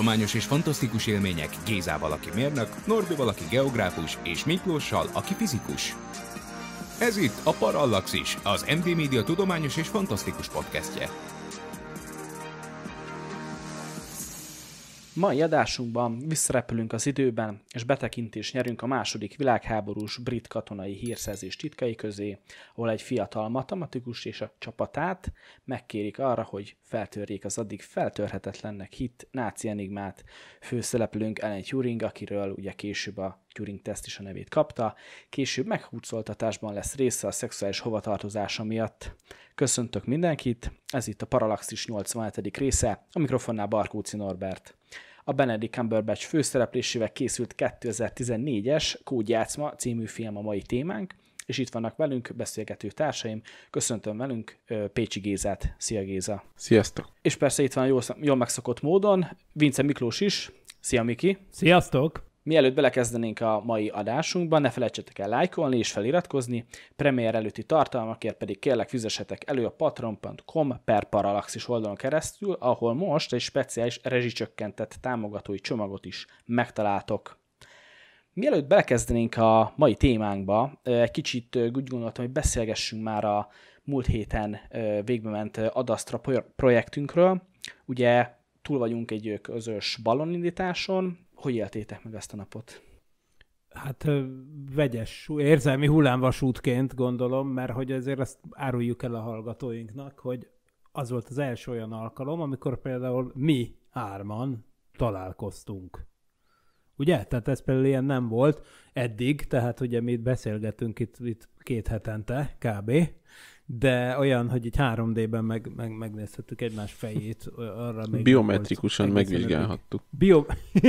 Tudományos és fantasztikus élmények Gézával, aki mérnök, Norbi valaki geográfus, és Miklóssal, aki fizikus. Ez itt a Parallaxis, az MD Media tudományos és fantasztikus podcastje. Mai adásunkban visszarepülünk az időben, és betekintést nyerünk a második világháborús brit katonai hírszerzés titkai közé, ahol egy fiatal matematikus és a csapatát megkérik arra, hogy feltörjék az addig feltörhetetlennek hit náci enigmát. Főszereplőnk Ellen Turing, akiről ugye később a Turing teszt is a nevét kapta, később meghúzoltatásban lesz része a szexuális hovatartozása miatt. Köszöntök mindenkit, ez itt a Paralaxis 87. része, a mikrofonnál Barkóci Norbert a Benedict Cumberbatch főszereplésével készült 2014-es Kódjátszma című film a mai témánk, és itt vannak velünk beszélgető társaim. Köszöntöm velünk Pécsi Gézát. Szia Géza! Sziasztok! És persze itt van jól, jól megszokott módon Vince Miklós is. Szia Miki! Sziasztok! Mielőtt belekezdenénk a mai adásunkba, ne felejtsetek el lájkolni és feliratkozni, premier előtti tartalmakért pedig kérlek fizessetek elő a patron.com per paralaxis oldalon keresztül, ahol most egy speciális rezsicsökkentett támogatói csomagot is megtaláltok. Mielőtt belekezdenénk a mai témánkba, egy kicsit úgy gondoltam, hogy beszélgessünk már a múlt héten végbe ment Adastra projektünkről. Ugye túl vagyunk egy közös ballonindításon, hogy éltétek meg ezt a napot? Hát vegyes, érzelmi hullámvasútként gondolom, mert hogy ezért azt áruljuk el a hallgatóinknak, hogy az volt az első olyan alkalom, amikor például mi hárman találkoztunk. Ugye? Tehát ez például ilyen nem volt eddig, tehát ugye mi itt beszélgetünk itt, itt két hetente kb de olyan, hogy így 3D-ben meg, meg, megnézhettük egymás fejét, arra még Biometrikusan volt, megvizsgálhattuk. Bio...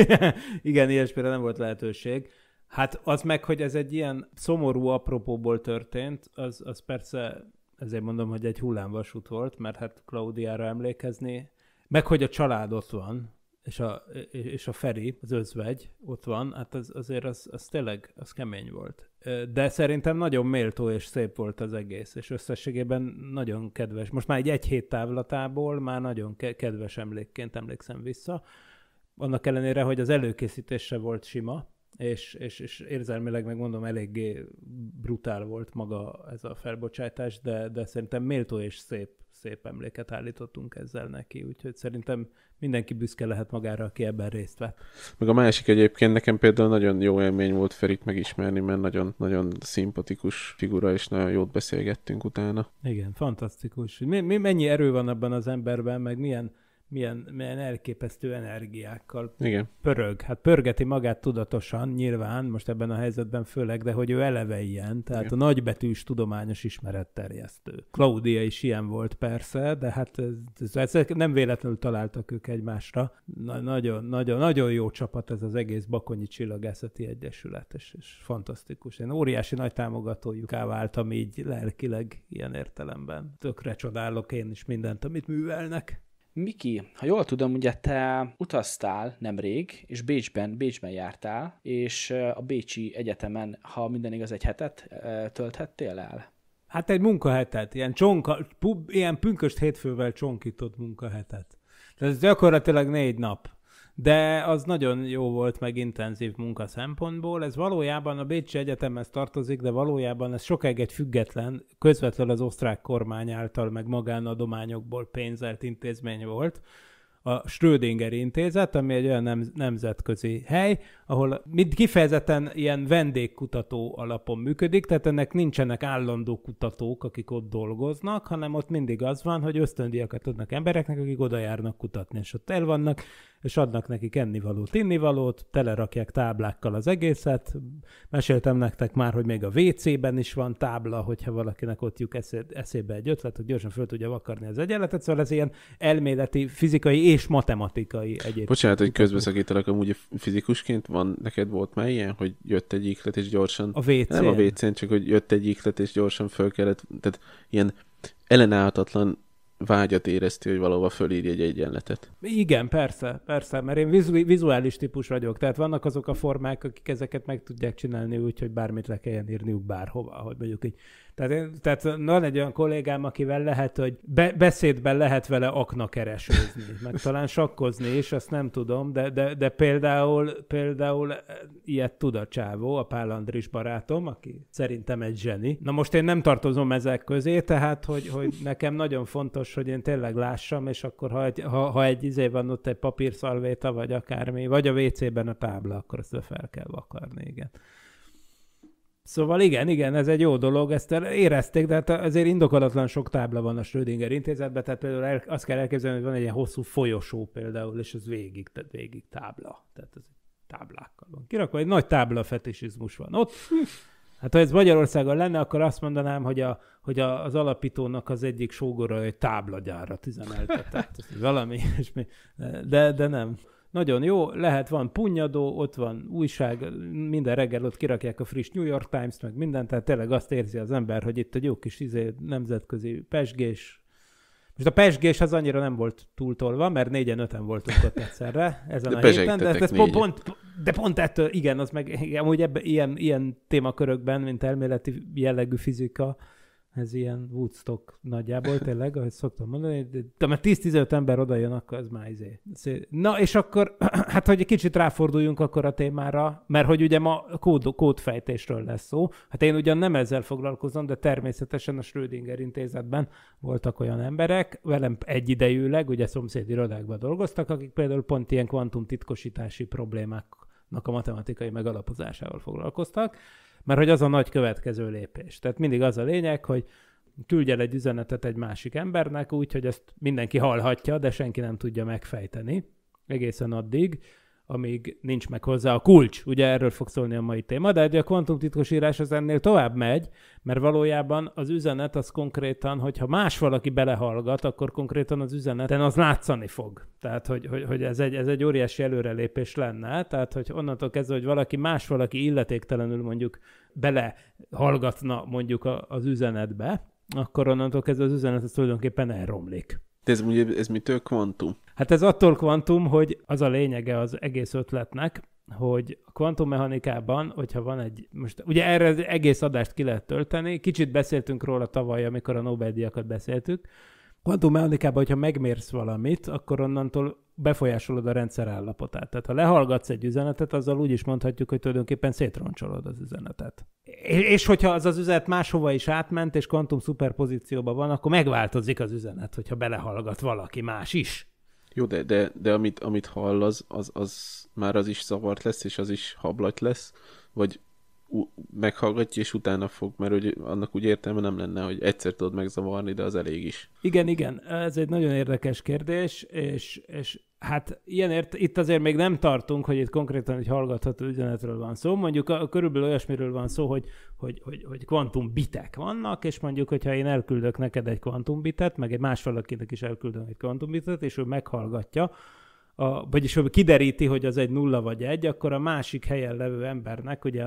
Igen, ilyesmire nem volt lehetőség. Hát az meg, hogy ez egy ilyen szomorú apropóból történt, az, az persze, ezért mondom, hogy egy hullámvasút volt, mert hát Klaudiára emlékezni, meg hogy a család ott van, és a, és a Feri, az özvegy ott van, hát az, azért az, az tényleg az kemény volt. De szerintem nagyon méltó és szép volt az egész, és összességében nagyon kedves. Most már egy egy hét távlatából már nagyon kedves emlékként emlékszem vissza. Annak ellenére, hogy az előkészítése volt sima, és, és, és érzelmileg megmondom, eléggé brutál volt maga ez a felbocsátás, de, de szerintem méltó és szép, szép emléket állítottunk ezzel neki, úgyhogy szerintem mindenki büszke lehet magára, aki ebben részt vett. Meg a másik egyébként nekem például nagyon jó élmény volt Ferit megismerni, mert nagyon, nagyon szimpatikus figura, és nagyon jót beszélgettünk utána. Igen, fantasztikus. Mi, mi, mennyi erő van abban az emberben, meg milyen milyen, milyen elképesztő energiákkal Igen. pörög. Hát pörgeti magát tudatosan, nyilván, most ebben a helyzetben főleg, de hogy ő eleve ilyen, tehát Igen. a nagybetűs tudományos ismeretterjesztő. Claudia is ilyen volt persze, de hát ez, ez, ez nem véletlenül találtak ők egymásra. Na, nagyon, nagyon, nagyon jó csapat ez az egész Bakonyi Csillagászati Egyesület, és, és fantasztikus. Én óriási nagy támogatójuká váltam így lelkileg ilyen értelemben. Tökre csodálok én is mindent, amit művelnek. Miki, ha jól tudom, ugye te utaztál nemrég, és Bécsben, Bécsben jártál, és a Bécsi Egyetemen, ha minden igaz, egy hetet tölthettél el? Hát egy munkahetet, ilyen, csonka, pub, ilyen pünköst hétfővel csonkított munkahetet. Tehát ez gyakorlatilag négy nap de az nagyon jó volt meg intenzív munka szempontból. Ez valójában a Bécsi Egyetemhez tartozik, de valójában ez sokáig egy független, közvetlenül az osztrák kormány által meg magánadományokból pénzelt intézmény volt a Schrödinger intézet, ami egy olyan nem, nemzetközi hely, ahol mind kifejezetten ilyen vendégkutató alapon működik, tehát ennek nincsenek állandó kutatók, akik ott dolgoznak, hanem ott mindig az van, hogy ösztöndiakat adnak embereknek, akik oda járnak kutatni, és ott el vannak, és adnak nekik ennivalót, innivalót, telerakják táblákkal az egészet. Meséltem nektek már, hogy még a WC-ben is van tábla, hogyha valakinek ott jut eszébe egy ötlet, hogy gyorsan föl tudja vakarni az egyenletet. Szóval ez ilyen elméleti, fizikai és matematikai egyébként. Bocsánat, hogy közbeszakítalak, amúgy fizikusként van, neked volt már ilyen, hogy jött egy iklet és gyorsan... A WC-n? Nem a WC-n, csak hogy jött egy iklet és gyorsan föl kellett, tehát ilyen ellenállhatatlan vágyat érezti, hogy valahova fölírj egy egyenletet. Igen, persze, persze, mert én vizu- vizuális típus vagyok, tehát vannak azok a formák, akik ezeket meg tudják csinálni úgy, hogy bármit le kelljen írniuk bárhova, hogy mondjuk egy tehát, én, tehát van egy olyan kollégám, akivel lehet, hogy be, beszédben lehet vele akna keresőzni, meg talán sakkozni is, azt nem tudom, de, de, de például, például e, ilyet tud a csávó, a Pál Andris barátom, aki szerintem egy zseni. Na most én nem tartozom ezek közé, tehát hogy, hogy nekem nagyon fontos, hogy én tényleg lássam, és akkor ha egy, ha, ha egy izé van ott egy papírszalvéta, vagy akármi, vagy a WC-ben a tábla, akkor ezt fel kell vakarni, igen. Szóval igen, igen, ez egy jó dolog, ezt érezték, de hát azért indokolatlan sok tábla van a Schrödinger intézetben, tehát például el, azt kell elképzelni, hogy van egy ilyen hosszú folyosó például, és ez végig, tehát végig tábla. Tehát ez táblákkal van. Kirakva egy nagy tábla fetisizmus van ott. Hát ha ez Magyarországon lenne, akkor azt mondanám, hogy, a, hogy a, az alapítónak az egyik sógora egy táblagyárat üzemeltetett. Valami és mi, De, de nem. Nagyon jó, lehet, van punyadó, ott van újság, minden reggel ott kirakják a friss New York Times, meg mindent, tehát tényleg azt érzi az ember, hogy itt egy jó kis izé, nemzetközi pesgés. Most a pesgés az annyira nem volt túltolva, mert négyen öten voltunk ott egyszerre ezen de a héten, de, ez pont, pont, de pont ettől, igen, az meg amúgy ebbe, ilyen, ilyen témakörökben, mint elméleti jellegű fizika, ez ilyen Woodstock nagyjából, tényleg, ahogy szoktam mondani, de mert 10-15 ember oda jön, akkor ez már izé. Na, és akkor, hát hogy egy kicsit ráforduljunk akkor a témára, mert hogy ugye ma kód, kódfejtésről lesz szó. Hát én ugyan nem ezzel foglalkozom, de természetesen a Schrödinger intézetben voltak olyan emberek, velem egyidejűleg, ugye szomszédi irodákban dolgoztak, akik például pont ilyen kvantum titkosítási problémáknak a matematikai megalapozásával foglalkoztak, mert hogy az a nagy következő lépés. Tehát mindig az a lényeg, hogy küldj el egy üzenetet egy másik embernek úgy, hogy ezt mindenki hallhatja, de senki nem tudja megfejteni egészen addig, amíg nincs meg hozzá a kulcs. Ugye erről fog szólni a mai téma, de a kvantum titkosírás az ennél tovább megy, mert valójában az üzenet az konkrétan, hogyha más valaki belehallgat, akkor konkrétan az üzeneten az látszani fog. Tehát, hogy, hogy, hogy ez, egy, ez egy óriási előrelépés lenne, tehát, hogy onnantól kezdve, hogy valaki más valaki illetéktelenül mondjuk belehallgatna mondjuk a, az üzenetbe, akkor onnantól kezdve az üzenet az tulajdonképpen elromlik. De ez, ez mitől kvantum? Hát ez attól kvantum, hogy az a lényege az egész ötletnek, hogy a kvantummechanikában, hogyha van egy, most ugye erre az egész adást ki lehet tölteni, kicsit beszéltünk róla tavaly, amikor a Nobel-díjakat beszéltük, kvantummechanikában, hogyha megmérsz valamit, akkor onnantól befolyásolod a rendszer állapotát. Tehát ha lehallgatsz egy üzenetet, azzal úgy is mondhatjuk, hogy tulajdonképpen szétroncsolod az üzenetet és hogyha az az üzenet máshova is átment, és kvantum szuperpozícióban van, akkor megváltozik az üzenet, hogyha belehallgat valaki más is. Jó, de, de, de amit, amit hallasz, az, az már az is zavart lesz, és az is hablat lesz, vagy meghallgatja, és utána fog, mert hogy annak úgy értelme nem lenne, hogy egyszer tudod megzavarni, de az elég is. Igen, igen, ez egy nagyon érdekes kérdés, és, és hát ilyenért itt azért még nem tartunk, hogy itt konkrétan egy hallgatható üzenetről van szó. Mondjuk a, körülbelül olyasmiről van szó, hogy, hogy, hogy, hogy kvantumbitek vannak, és mondjuk, hogyha én elküldök neked egy kvantumbitet, meg egy más valakinek is elküldöm egy kvantumbitet, és ő meghallgatja, a, vagyis kideríti, hogy az egy nulla vagy egy, akkor a másik helyen levő embernek, ugye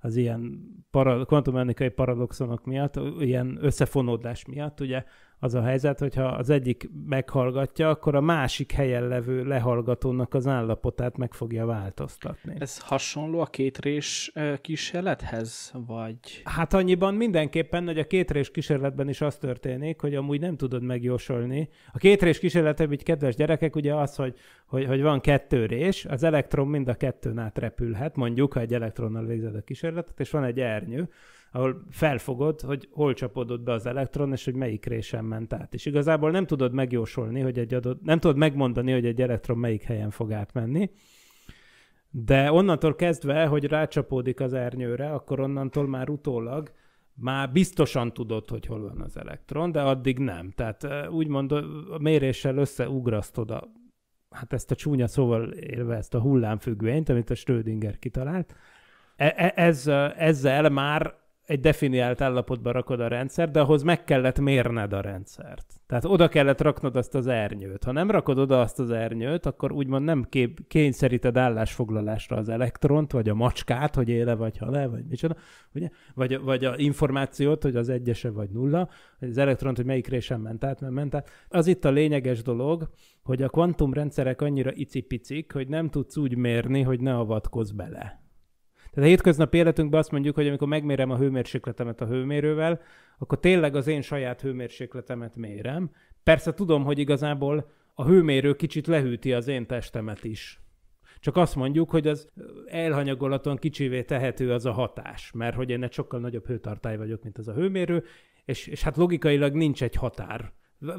az ilyen para, kvantumenikai paradoxonok miatt, ilyen összefonódás miatt, ugye az a helyzet, hogyha az egyik meghallgatja, akkor a másik helyen levő lehallgatónak az állapotát meg fogja változtatni. Ez hasonló a kétrés kísérlethez, vagy? Hát annyiban mindenképpen, hogy a kétrés kísérletben is az történik, hogy amúgy nem tudod megjósolni. A kétrés kísérletben, hogy kedves gyerekek, ugye az, hogy, hogy, hogy van kettő rés, az elektron mind a kettőn átrepülhet, mondjuk, ha egy elektronnal végzed a kísérletet, és van egy ernyő, ahol felfogod, hogy hol csapódott be az elektron, és hogy melyik résen ment át. És igazából nem tudod megjósolni, hogy egy adott, nem tudod megmondani, hogy egy elektron melyik helyen fog átmenni, de onnantól kezdve, hogy rácsapódik az ernyőre, akkor onnantól már utólag már biztosan tudod, hogy hol van az elektron, de addig nem. Tehát úgymond a méréssel összeugrasztod a, hát ezt a csúnya szóval élve ezt a hullámfüggvényt, amit a Schrödinger kitalált. E-, e- ez, ezzel már egy definiált állapotba rakod a rendszert, de ahhoz meg kellett mérned a rendszert. Tehát oda kellett raknod azt az ernyőt. Ha nem rakod oda azt az ernyőt, akkor úgymond nem kép- kényszeríted állásfoglalásra az elektront, vagy a macskát, hogy éle vagy hal vagy micsoda, ugye? Vagy, vagy a információt, hogy az egyese vagy nulla, vagy az elektront, hogy melyik résen ment át, nem ment át. Az itt a lényeges dolog, hogy a kvantumrendszerek annyira icipicik, hogy nem tudsz úgy mérni, hogy ne avatkozz bele. Tehát a hétköznapi életünkben azt mondjuk, hogy amikor megmérem a hőmérsékletemet a hőmérővel, akkor tényleg az én saját hőmérsékletemet mérem. Persze tudom, hogy igazából a hőmérő kicsit lehűti az én testemet is. Csak azt mondjuk, hogy az elhanyagolaton kicsivé tehető az a hatás, mert hogy én egy sokkal nagyobb hőtartály vagyok, mint az a hőmérő, és, és hát logikailag nincs egy határ.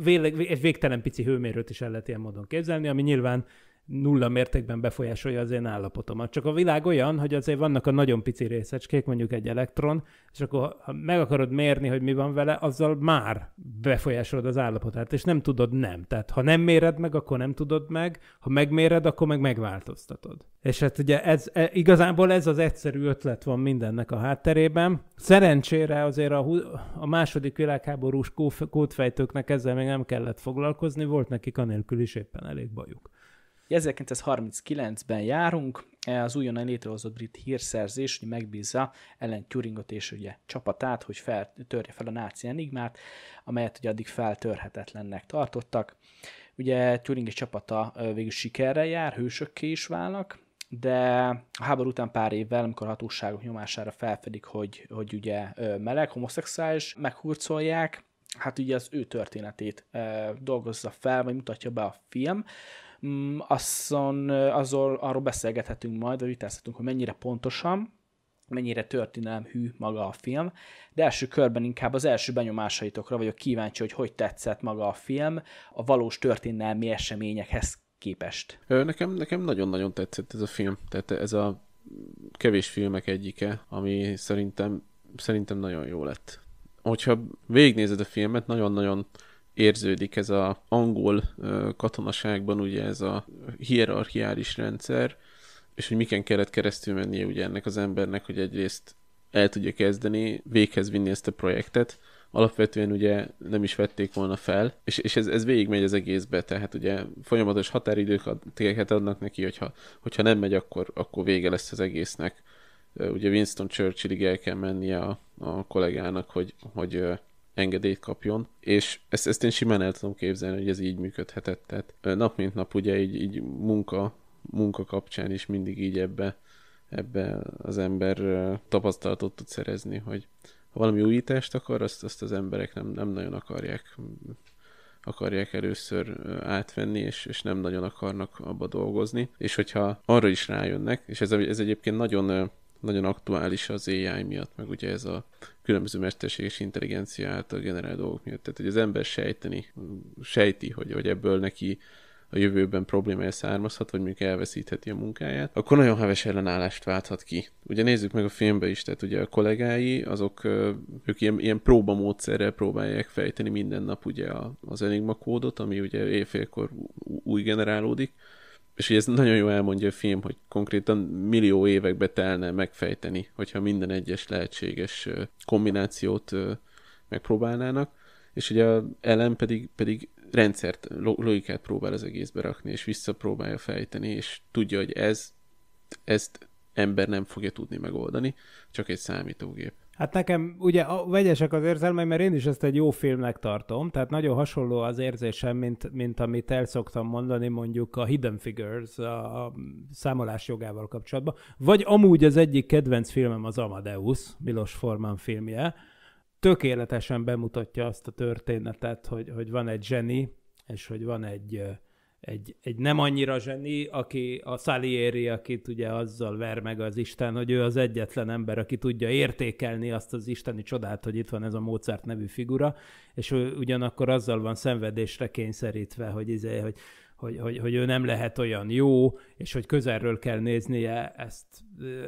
Véle, egy végtelen pici hőmérőt is el lehet ilyen módon képzelni, ami nyilván nulla mértékben befolyásolja az én állapotomat. Csak a világ olyan, hogy azért vannak a nagyon pici részecskék, mondjuk egy elektron, és akkor ha meg akarod mérni, hogy mi van vele, azzal már befolyásolod az állapotát, és nem tudod nem. Tehát ha nem méred meg, akkor nem tudod meg, ha megméred, akkor meg megváltoztatod. És hát ugye ez, e, igazából ez az egyszerű ötlet van mindennek a hátterében. Szerencsére azért a, a második világháborús kódfejtőknek ezzel még nem kellett foglalkozni, volt nekik anélkül is éppen elég bajuk. 1939-ben járunk, az újonnan létrehozott brit hírszerzés hogy megbízza ellen Turingot és ugye csapatát, hogy fel, törje fel a náci enigmát, amelyet ugye addig feltörhetetlennek tartottak. Ugye Turing és csapata végül sikerrel jár, hősökké is válnak, de a háború után pár évvel, amikor a hatóságok nyomására felfedik, hogy, hogy ugye meleg, homoszexuális, meghurcolják, hát ugye az ő történetét e, dolgozza fel, vagy mutatja be a film, Mm, azon, azon, arról beszélgethetünk majd, vagy vitázhatunk, hogy mennyire pontosan, mennyire hű maga a film, de első körben inkább az első benyomásaitokra vagyok kíváncsi, hogy hogy tetszett maga a film a valós történelmi eseményekhez képest. Nekem, nekem nagyon-nagyon tetszett ez a film, tehát ez a kevés filmek egyike, ami szerintem, szerintem nagyon jó lett. Hogyha végignézed a filmet, nagyon-nagyon érződik ez a angol katonaságban, ugye ez a hierarchiális rendszer, és hogy miken kellett keresztül mennie ugye ennek az embernek, hogy egyrészt el tudja kezdeni, véghez vinni ezt a projektet, alapvetően ugye nem is vették volna fel, és, és ez, ez végigmegy az egészbe, tehát ugye folyamatos határidőket adnak neki, hogyha, hogyha nem megy, akkor, akkor vége lesz az egésznek. Ugye Winston Churchillig el kell mennie a, a kollégának, hogy, hogy engedélyt kapjon, és ezt, ezt én simán el tudom képzelni, hogy ez így működhetett. Tehát nap mint nap ugye így, így munka, munka kapcsán is mindig így ebbe, ebbe az ember tapasztalatot tud szerezni, hogy ha valami újítást akar, azt, azt az emberek nem, nem nagyon akarják akarják először átvenni, és, és nem nagyon akarnak abba dolgozni. És hogyha arra is rájönnek, és ez, ez egyébként nagyon nagyon aktuális az AI miatt, meg ugye ez a különböző mesterséges intelligencia által generált dolgok miatt. Tehát, hogy az ember sejteni, sejti, hogy, hogy ebből neki a jövőben problémája származhat, vagy mondjuk elveszítheti a munkáját, akkor nagyon heves ellenállást válthat ki. Ugye nézzük meg a filmbe is, tehát ugye a kollégái, azok ők ilyen, ilyen próbamódszerrel próbálják fejteni minden nap ugye az Enigma kódot, ami ugye éjfélkor új generálódik, és ugye ez nagyon jó elmondja a film, hogy konkrétan millió évekbe telne megfejteni, hogyha minden egyes lehetséges kombinációt megpróbálnának, és ugye a ellen pedig, pedig rendszert, logikát próbál az egészbe rakni, és visszapróbálja fejteni, és tudja, hogy ez, ezt ember nem fogja tudni megoldani, csak egy számítógép. Hát nekem ugye a, vegyesek az érzelmeim, mert én is ezt egy jó filmnek tartom, tehát nagyon hasonló az érzésem, mint, mint amit el szoktam mondani mondjuk a Hidden Figures a, a számolás jogával kapcsolatban, vagy amúgy az egyik kedvenc filmem az Amadeus, Milos Forman filmje, tökéletesen bemutatja azt a történetet, hogy, hogy van egy zseni, és hogy van egy egy, egy nem annyira zseni, aki a Salieri, akit ugye azzal ver meg az Isten, hogy ő az egyetlen ember, aki tudja értékelni azt az isteni csodát, hogy itt van ez a Mozart nevű figura, és ő ugyanakkor azzal van szenvedésre kényszerítve, hogy, izé, hogy hogy, hogy, hogy ő nem lehet olyan jó, és hogy közelről kell néznie ezt,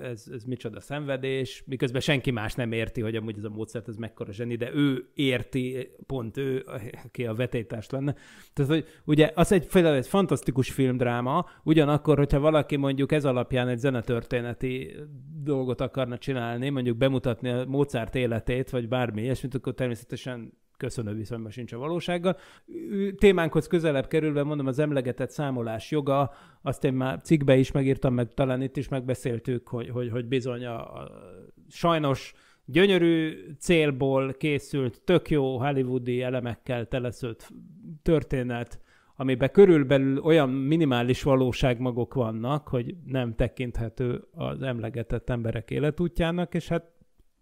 ez, ez micsoda szenvedés, miközben senki más nem érti, hogy amúgy ez a módszert, ez mekkora zseni, de ő érti, pont ő, aki a vetétárs lenne. Tehát, hogy ugye az egy, például egy fantasztikus filmdráma, ugyanakkor, hogyha valaki mondjuk ez alapján egy zenetörténeti dolgot akarna csinálni, mondjuk bemutatni a Mozart életét, vagy bármi ilyesmit, akkor természetesen köszönő viszonyban sincs a valósággal. Témánkhoz közelebb kerülve mondom, az emlegetett számolás joga, azt én már cikkbe is megírtam, meg talán itt is megbeszéltük, hogy, hogy, hogy bizony a, a sajnos gyönyörű célból készült, tök jó hollywoodi elemekkel teleszült történet, amiben körülbelül olyan minimális valóságmagok vannak, hogy nem tekinthető az emlegetett emberek életútjának, és hát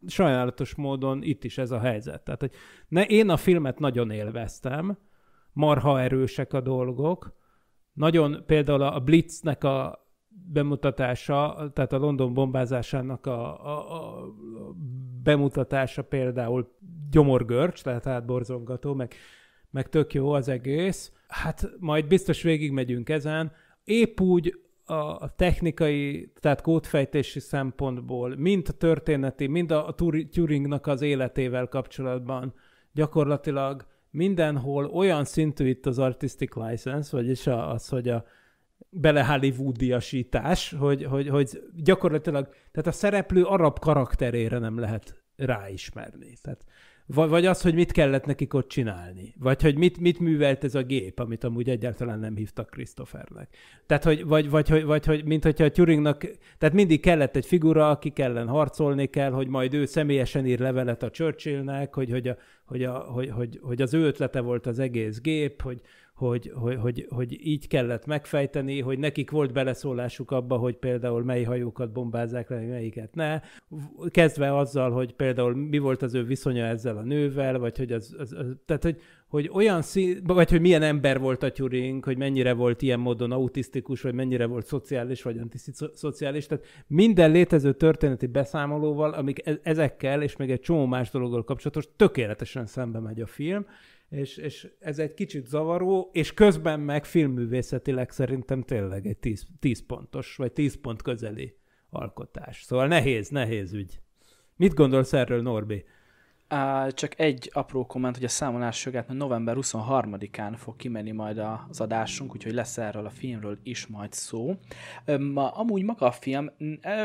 sajnálatos módon itt is ez a helyzet. Tehát, hogy ne, én a filmet nagyon élveztem, marha erősek a dolgok, nagyon például a Blitznek a bemutatása, tehát a London bombázásának a, a, a bemutatása például gyomorgörcs, tehát átborzongató, meg, meg tök jó az egész. Hát majd biztos végigmegyünk ezen. Épp úgy a technikai, tehát kódfejtési szempontból, mind a történeti, mind a Turingnak az életével kapcsolatban gyakorlatilag mindenhol olyan szintű itt az artistic license, vagyis az, hogy a bele Hollywoodiasítás, hogy, hogy, hogy gyakorlatilag, tehát a szereplő arab karakterére nem lehet ráismerni. Tehát vagy, vagy az, hogy mit kellett nekik ott csinálni, vagy hogy mit, mit művelt ez a gép, amit amúgy egyáltalán nem hívtak Christophernek. Tehát, hogy, vagy, vagy, vagy, vagy hogy, mint hogyha a Turingnak, tehát mindig kellett egy figura, aki ellen harcolni kell, hogy majd ő személyesen ír levelet a Churchillnek, hogy, hogy, a, hogy, a, hogy, hogy, hogy az ő ötlete volt az egész gép, hogy, hogy, hogy, hogy, hogy így kellett megfejteni, hogy nekik volt beleszólásuk abba, hogy például mely hajókat bombázzák le, melyiket ne, kezdve azzal, hogy például mi volt az ő viszonya ezzel a nővel, vagy hogy az, az, az tehát hogy, hogy olyan szín, vagy hogy milyen ember volt a Turing, hogy mennyire volt ilyen módon autisztikus, vagy mennyire volt szociális, vagy antiszociális, tehát minden létező történeti beszámolóval, amik e-, ezekkel, és még egy csomó más dologgal kapcsolatos, tökéletesen szembe megy a film, és, és ez egy kicsit zavaró, és közben meg filmművészetileg szerintem tényleg egy 10, pontos, vagy 10 pont közeli alkotás. Szóval nehéz, nehéz ügy. Mit gondolsz erről, Norbi? Á, csak egy apró komment, hogy a számolás jogát november 23-án fog kimenni majd az adásunk, úgyhogy lesz erről a filmről is majd szó. Ma, amúgy maga a film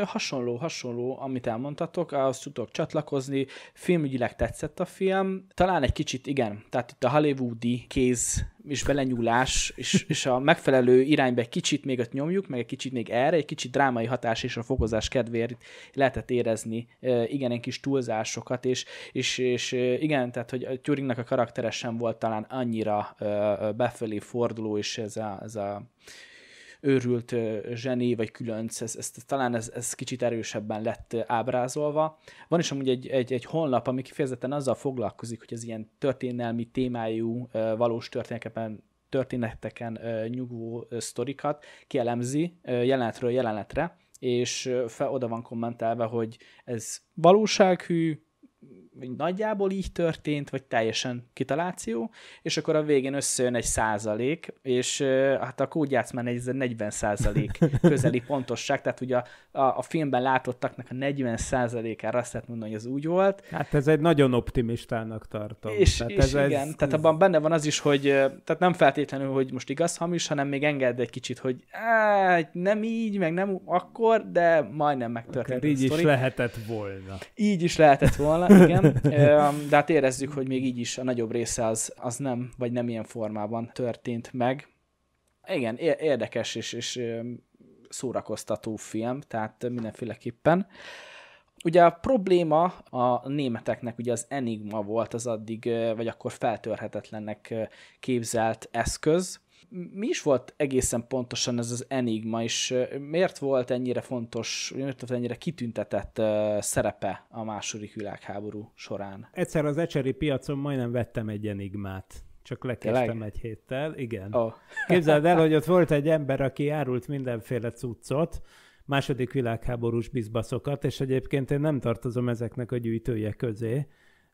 hasonló, hasonló, amit elmondtatok, azt tudok csatlakozni, filmügyileg tetszett a film, talán egy kicsit igen, tehát itt a hollywoodi kéz és belenyúlás, és, és a megfelelő irányba egy kicsit még ott nyomjuk, meg egy kicsit még erre, egy kicsit drámai hatás és a fokozás kedvéért lehetett érezni igen, egy kis túlzásokat, és, és, és igen, tehát hogy a Turingnak a karaktere sem volt talán annyira befelé forduló, és ez a, ez a őrült zseni, vagy különc, ez, ez, talán ez, ez kicsit erősebben lett ábrázolva. Van is amúgy egy, egy, egy honlap, ami kifejezetten azzal foglalkozik, hogy az ilyen történelmi témájú valós történeteken történeteken nyugvó sztorikat kielemzi jelenetről jelenetre, és fel oda van kommentálva, hogy ez valósághű, nagyjából így történt, vagy teljesen kitaláció, és akkor a végén összejön egy százalék, és hát a kódjátszmán egy 40 százalék közeli pontosság, tehát ugye a, a, a filmben látottaknak a 40 százalékára azt lehet mondani, hogy ez úgy volt. Hát ez egy nagyon optimistának tartom. És, tehát és ez, igen, ez, tehát abban benne van az is, hogy tehát nem feltétlenül, hogy most igaz hamis, hanem még engedd egy kicsit, hogy áh, nem így, meg nem akkor, de majdnem megtörtént. Így is lehetett volna. Így is lehetett volna, igen igen. De hát érezzük, hogy még így is a nagyobb része az, az nem, vagy nem ilyen formában történt meg. Igen, érdekes és, és szórakoztató film, tehát mindenféleképpen. Ugye a probléma a németeknek ugye az Enigma volt az addig, vagy akkor feltörhetetlennek képzelt eszköz, mi is volt egészen pontosan ez az enigma, és miért volt ennyire fontos, miért volt ennyire kitüntetett szerepe a második világháború során? Egyszer az ecseri piacon majdnem vettem egy enigmát csak lekestem egy héttel, igen. Oh. Képzeld el, hogy ott volt egy ember, aki árult mindenféle cuccot, második világháborús bizbaszokat, és egyébként én nem tartozom ezeknek a gyűjtője közé,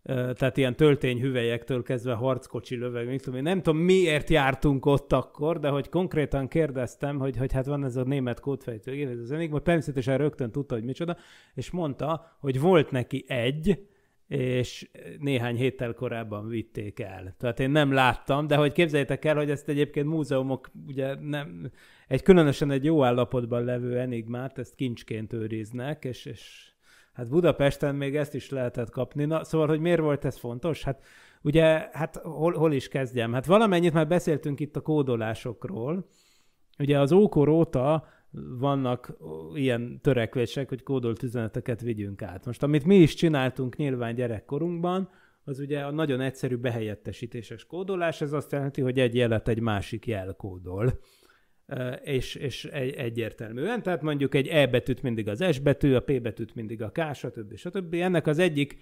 tehát ilyen töltényhüvelyektől kezdve harckocsi löveg, mit tudom én. Nem tudom, miért jártunk ott akkor, de hogy konkrétan kérdeztem, hogy, hogy hát van ez a német kódfejtőgép, ez az Enigma, természetesen rögtön tudta, hogy micsoda, és mondta, hogy volt neki egy, és néhány héttel korábban vitték el. Tehát én nem láttam, de hogy képzeljétek el, hogy ezt egyébként múzeumok ugye nem, egy különösen egy jó állapotban levő enigmát, ezt kincsként őriznek, és, és Hát Budapesten még ezt is lehetett kapni. Na, szóval, hogy miért volt ez fontos? Hát ugye, hát hol, hol is kezdjem? Hát valamennyit már beszéltünk itt a kódolásokról. Ugye az ókor óta vannak ilyen törekvések, hogy kódolt üzeneteket vigyünk át. Most amit mi is csináltunk nyilván gyerekkorunkban, az ugye a nagyon egyszerű behelyettesítéses kódolás, ez azt jelenti, hogy egy jelet egy másik jel kódol és, és egy, egyértelműen, tehát mondjuk egy E betűt mindig az S betű, a P betűt mindig a K, stb. stb. Ennek az egyik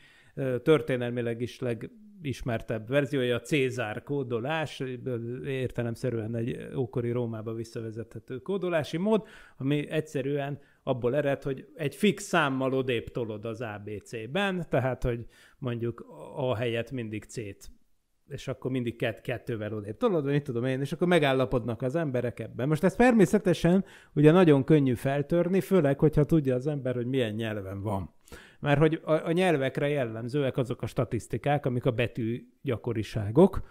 történelmileg is legismertebb verziója a Cézár kódolás, értelemszerűen egy ókori Rómába visszavezethető kódolási mód, ami egyszerűen abból ered, hogy egy fix számmal odébb tolod az ABC-ben, tehát hogy mondjuk A helyett mindig C-t és akkor mindig kett, kettővel odébb tolod, vagy mit tudom én, és akkor megállapodnak az emberek ebben. Most ez természetesen ugye nagyon könnyű feltörni, főleg, hogyha tudja az ember, hogy milyen nyelven van. Mert hogy a, a nyelvekre jellemzőek azok a statisztikák, amik a betű gyakoriságok,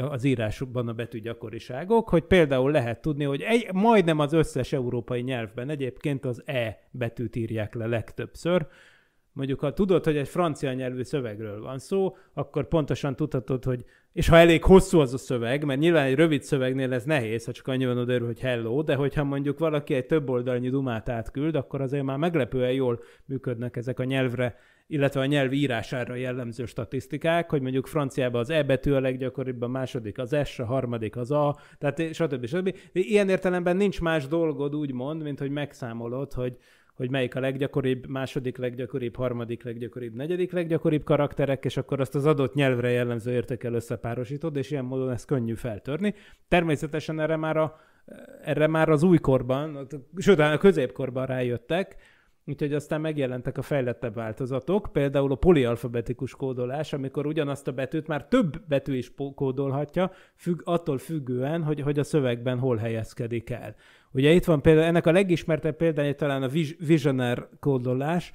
az írásukban a betű gyakoriságok, hogy például lehet tudni, hogy egy, majdnem az összes európai nyelvben egyébként az E betűt írják le legtöbbször, mondjuk ha tudod, hogy egy francia nyelvű szövegről van szó, akkor pontosan tudhatod, hogy és ha elég hosszú az a szöveg, mert nyilván egy rövid szövegnél ez nehéz, ha csak van odaérül, hogy hello, de hogyha mondjuk valaki egy több oldalnyi dumát átküld, akkor azért már meglepően jól működnek ezek a nyelvre, illetve a nyelv írására jellemző statisztikák, hogy mondjuk franciában az E betű a leggyakoribb, a második az S, a harmadik az A, tehát stb. stb. stb. Ilyen értelemben nincs más dolgod úgymond, mint hogy megszámolod, hogy hogy melyik a leggyakoribb, második leggyakoribb, harmadik leggyakoribb, negyedik leggyakoribb karakterek, és akkor azt az adott nyelvre jellemző értékkel összepárosítod, és ilyen módon ez könnyű feltörni. Természetesen erre már, a, erre már az újkorban, sőt, a középkorban rájöttek, Úgyhogy aztán megjelentek a fejlettebb változatok, például a polialfabetikus kódolás, amikor ugyanazt a betűt már több betű is kódolhatja, függ, attól függően, hogy, hogy a szövegben hol helyezkedik el. Ugye itt van például, ennek a legismertebb példája talán a Visioner kódolás,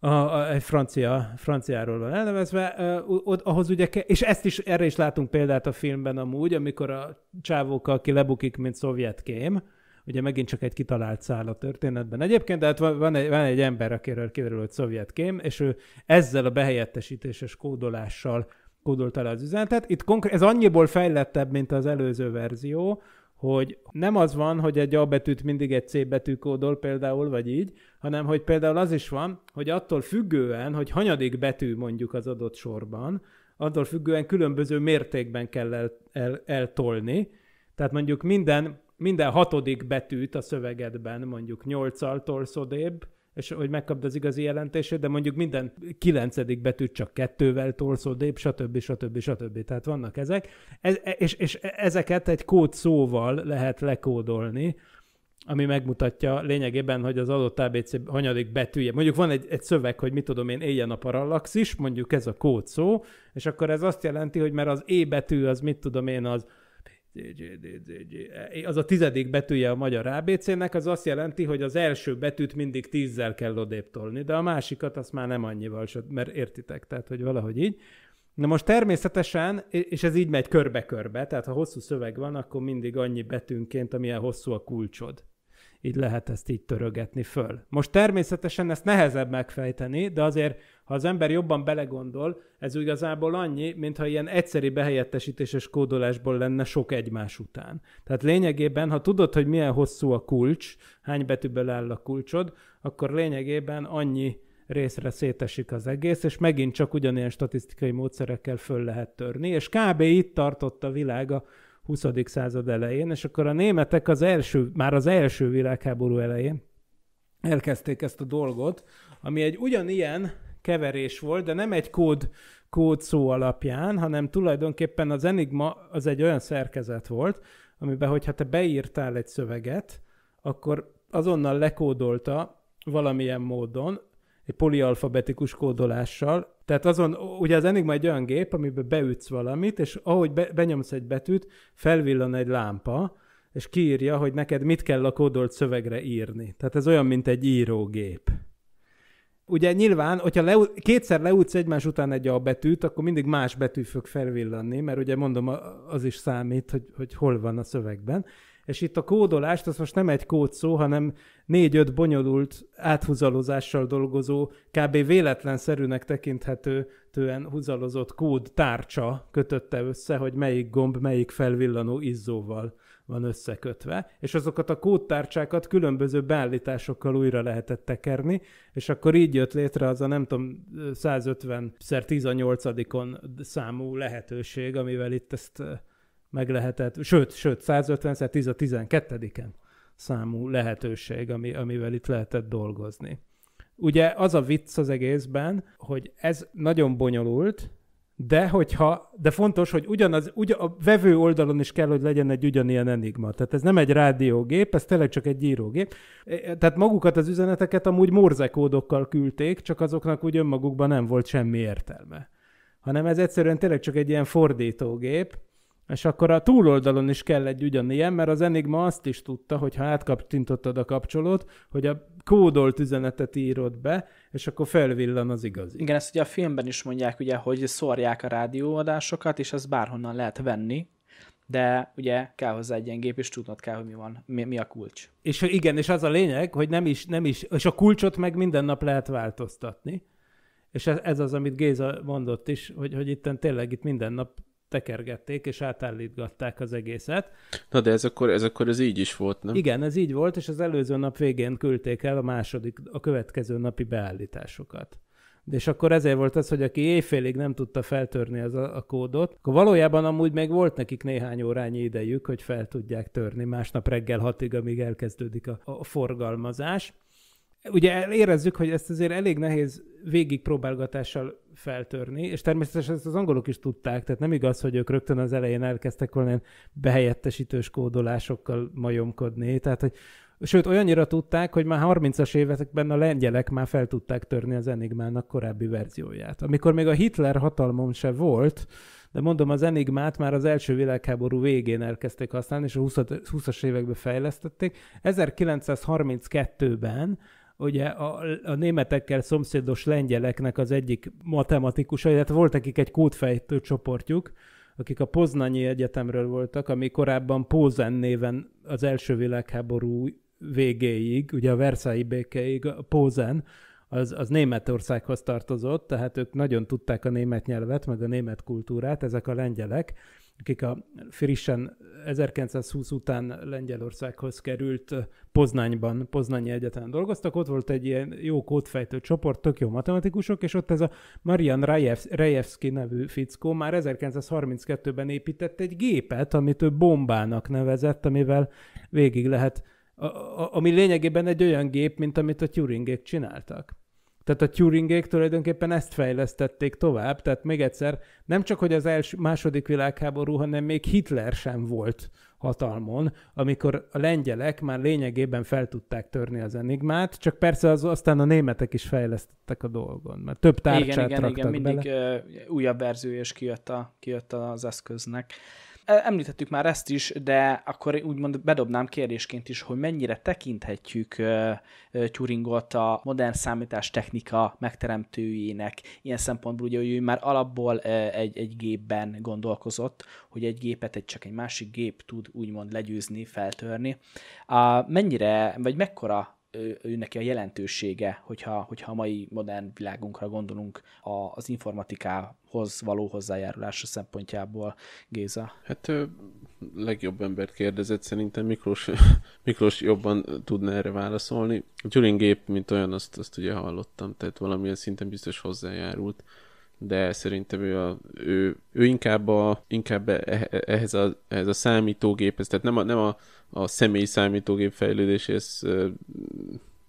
a, a, egy francia, franciáról van elnevezve, uh, ott, ahhoz ugye, ke- és ezt is, erre is látunk példát a filmben amúgy, amikor a csávók, aki lebukik, mint szovjet kém, ugye megint csak egy kitalált szál a történetben. Egyébként, de hát van egy, van egy ember, akiről kiderül, hogy szovjet kém, és ő ezzel a behelyettesítéses kódolással kódolta le az üzenetet. Itt konkrét, ez annyiból fejlettebb, mint az előző verzió, hogy nem az van, hogy egy A betűt mindig egy C betű kódol például, vagy így, hanem hogy például az is van, hogy attól függően, hogy hanyadik betű mondjuk az adott sorban, attól függően különböző mértékben kell el, el, eltolni. Tehát mondjuk minden, minden hatodik betűt a szövegedben mondjuk nyolccal tolsz odébb, és hogy megkapd az igazi jelentését, de mondjuk minden kilencedik betűt csak kettővel tolszódébb, stb. stb. stb. Tehát vannak ezek, ez, és, és ezeket egy kód szóval lehet lekódolni, ami megmutatja lényegében, hogy az adott ABC hanyadik betűje. Mondjuk van egy, egy szöveg, hogy mit tudom én, éljen a parallaxis, mondjuk ez a szó, és akkor ez azt jelenti, hogy mert az E betű az mit tudom én, az E. az a tizedik betűje a magyar ABC-nek, az azt jelenti, hogy az első betűt mindig tízzel kell odébb tolni, de a másikat azt már nem annyival, mert értitek, tehát hogy valahogy így. Na most természetesen, és ez így megy körbe-körbe, tehát ha hosszú szöveg van, akkor mindig annyi betűnként, amilyen hosszú a kulcsod így lehet ezt így törögetni föl. Most természetesen ezt nehezebb megfejteni, de azért, ha az ember jobban belegondol, ez igazából annyi, mintha ilyen egyszeri behelyettesítéses kódolásból lenne sok egymás után. Tehát lényegében, ha tudod, hogy milyen hosszú a kulcs, hány betűből áll a kulcsod, akkor lényegében annyi részre szétesik az egész, és megint csak ugyanilyen statisztikai módszerekkel föl lehet törni, és kb. itt tartott a világ a 20. század elején, és akkor a németek az első, már az első világháború elején elkezdték ezt a dolgot, ami egy ugyanilyen keverés volt, de nem egy kód, kód szó alapján, hanem tulajdonképpen az enigma az egy olyan szerkezet volt, amiben, hogyha te beírtál egy szöveget, akkor azonnal lekódolta valamilyen módon egy polialfabetikus kódolással. Tehát azon, ugye az Enigma egy olyan gép, amiben beütsz valamit, és ahogy be, benyomsz egy betűt, felvillan egy lámpa, és kiírja, hogy neked mit kell a kódolt szövegre írni. Tehát ez olyan, mint egy írógép. Ugye nyilván, hogyha le, kétszer leútsz egymás után egy A betűt, akkor mindig más betű fog felvillanni, mert ugye mondom, az is számít, hogy, hogy hol van a szövegben. És itt a kódolást, az most nem egy szó, hanem négy-öt bonyolult áthuzalozással dolgozó, kb. véletlenszerűnek tekinthető tően húzalozott kód tárcsa kötötte össze, hogy melyik gomb melyik felvillanó izzóval van összekötve, és azokat a kódtárcsákat különböző beállításokkal újra lehetett tekerni, és akkor így jött létre az a nem tudom 150 x 18-on számú lehetőség, amivel itt ezt meg lehetett, sőt, sőt 150 szer 10 a 12-en számú lehetőség, ami, amivel itt lehetett dolgozni. Ugye az a vicc az egészben, hogy ez nagyon bonyolult, de hogyha, de fontos, hogy ugyanaz, ugyan, a vevő oldalon is kell, hogy legyen egy ugyanilyen enigma. Tehát ez nem egy rádiógép, ez tényleg csak egy írógép. Tehát magukat az üzeneteket amúgy morzekódokkal küldték, csak azoknak úgy önmagukban nem volt semmi értelme. Hanem ez egyszerűen tényleg csak egy ilyen fordítógép, és akkor a túloldalon is kell egy ugyanilyen, mert az Enigma azt is tudta, hogy ha átkapcsintottad a kapcsolót, hogy a kódolt üzenetet írod be, és akkor felvillan az igazi. Igen, ezt ugye a filmben is mondják, ugye, hogy szórják a rádióadásokat, és ezt bárhonnan lehet venni, de ugye kell hozzá egy ilyen gép, és tudnod kell, hogy mi van, mi, mi a kulcs. És igen, és az a lényeg, hogy nem is, nem is, és a kulcsot meg minden nap lehet változtatni. És ez, ez az, amit Géza mondott is, hogy, hogy itt tényleg itt minden nap tekergették, és átállítgatták az egészet. Na de ez akkor, ez akkor ez így is volt, nem? Igen, ez így volt, és az előző nap végén küldték el a második, a következő napi beállításokat. De és akkor ezért volt az, hogy aki éjfélig nem tudta feltörni az a, a kódot, akkor valójában amúgy még volt nekik néhány órányi idejük, hogy fel tudják törni másnap reggel hatig, amíg elkezdődik a, a forgalmazás ugye érezzük, hogy ezt azért elég nehéz végig próbálgatással feltörni, és természetesen ezt az angolok is tudták, tehát nem igaz, hogy ők rögtön az elején elkezdtek olyan behelyettesítős kódolásokkal majomkodni, tehát hogy Sőt, olyannyira tudták, hogy már 30-as években a lengyelek már fel tudták törni az Enigmának korábbi verzióját. Amikor még a Hitler hatalmon se volt, de mondom, az Enigmát már az első világháború végén elkezdték használni, és a 20-as években fejlesztették. 1932-ben ugye a, a németekkel szomszédos lengyeleknek az egyik matematikusa, illetve volt nekik egy kódfejtő csoportjuk, akik a Poznanyi Egyetemről voltak, ami korábban Pózen néven az első világháború végéig, ugye a Versailles békéig, a Pózen, az, az Németországhoz tartozott, tehát ők nagyon tudták a német nyelvet, meg a német kultúrát, ezek a lengyelek, akik a frissen 1920 után Lengyelországhoz került Poznányban, Poznányi Egyetemen dolgoztak, ott volt egy ilyen jó kódfejtő csoport, tök jó matematikusok, és ott ez a Marian Rejewski nevű fickó már 1932-ben épített egy gépet, amit ő bombának nevezett, amivel végig lehet, ami lényegében egy olyan gép, mint amit a Turingék csináltak. Tehát a Turingék tulajdonképpen ezt fejlesztették tovább, tehát még egyszer, nem csak hogy az első, második világháború, hanem még Hitler sem volt hatalmon, amikor a lengyelek már lényegében fel tudták törni az enigmát, csak persze az, aztán a németek is fejlesztettek a dolgon, mert több tárcsát igen, igen, raktak igen, mindig bele. újabb verzió is kijött, a, kijött az eszköznek. Említettük már ezt is, de akkor úgymond bedobnám kérdésként is, hogy mennyire tekinthetjük Turingot a modern számítástechnika megteremtőjének. Ilyen szempontból ugye, hogy ő már alapból egy, egy gépben gondolkozott, hogy egy gépet egy csak egy másik gép tud úgymond legyőzni, feltörni. A, mennyire, vagy mekkora ő neki a jelentősége, hogyha, hogyha a mai modern világunkra gondolunk a, az informatiká hoz való hozzájárulása szempontjából, Géza? Hát legjobb embert kérdezett, szerintem Miklós, Miklós jobban tudna erre válaszolni. A Turing gép, mint olyan, azt, azt ugye hallottam, tehát valamilyen szinten biztos hozzájárult de szerintem ő, a, ő, ő inkább, a, inkább e, e, ehhez, a, ehhez a számítógéphez, tehát nem a, nem a, a személyi számítógép fejlődéséhez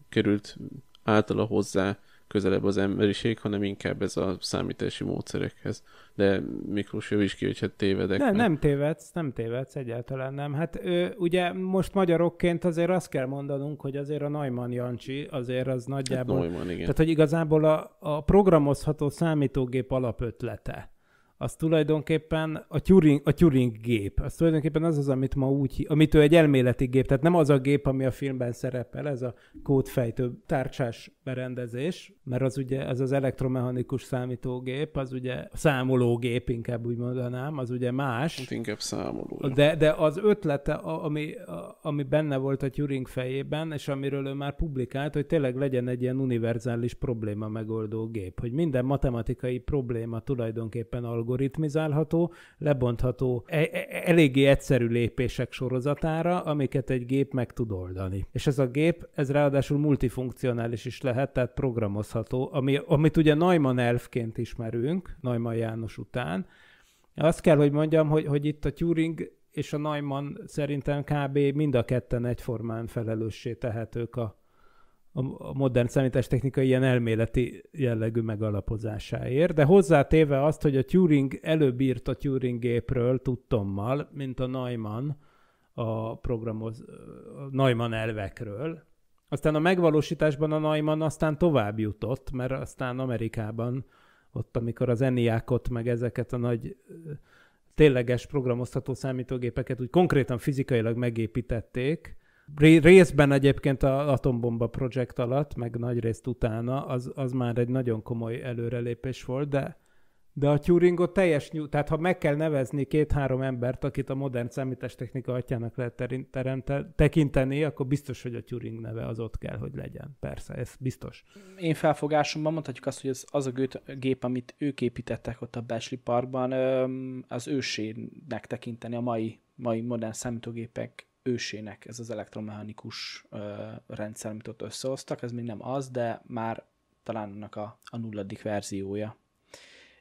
került általa hozzá közelebb az emberiség, hanem inkább ez a számítási módszerekhez. De Miklós, is ki, hogyha tévedek. Nem, nem tévedsz, nem tévedsz, egyáltalán nem. Hát ő, ugye most magyarokként azért azt kell mondanunk, hogy azért a Neumann Jancsi azért az hát nagyjából... Hát Neumann, igen. Tehát, hogy igazából a, a programozható számítógép alapötlete az tulajdonképpen a Turing, a Turing gép. Az tulajdonképpen az az, amit ma úgy, amit ő egy elméleti gép, tehát nem az a gép, ami a filmben szerepel, ez a kódfejtő tárcsás berendezés, mert az ugye az az elektromechanikus számítógép, az ugye számológép, inkább úgy mondanám, az ugye más. Itt hát inkább számoló. De, de az ötlete, ami, ami benne volt a Turing fejében, és amiről ő már publikált, hogy tényleg legyen egy ilyen univerzális probléma megoldó gép, hogy minden matematikai probléma tulajdonképpen algoritmus algoritmizálható, lebontható e, e, eléggé egyszerű lépések sorozatára, amiket egy gép meg tud oldani. És ez a gép, ez ráadásul multifunkcionális is lehet, tehát programozható, ami, amit ugye Neumann elfként ismerünk, Neumann János után. Azt kell, hogy mondjam, hogy, hogy itt a Turing és a Neumann szerintem kb. mind a ketten egyformán felelőssé tehetők a a modern számítástechnika ilyen elméleti jellegű megalapozásáért, de hozzátéve azt, hogy a Turing előbb írt a Turing gépről tudtommal, mint a Neumann a programoz, a Neumann elvekről. Aztán a megvalósításban a Neumann aztán tovább jutott, mert aztán Amerikában ott, amikor az ENIAC-ot, meg ezeket a nagy tényleges programozható számítógépeket úgy konkrétan fizikailag megépítették, Részben egyébként a atombomba projekt alatt, meg nagy részt utána, az, az már egy nagyon komoly előrelépés volt, de de a Turingot teljes nyúl, tehát ha meg kell nevezni két-három embert, akit a modern számítástechnika atyának lehet teremte, tekinteni, akkor biztos, hogy a Turing neve az ott kell, hogy legyen. Persze, ez biztos. Én felfogásomban mondhatjuk azt, hogy az, az a gép, amit ők építettek ott a Bachelor Parkban, az ősének tekinteni a mai, mai modern számítógépek ősének ez az elektromechanikus ö, rendszer, amit ott összehoztak, ez még nem az, de már talán annak a, a nulladik verziója.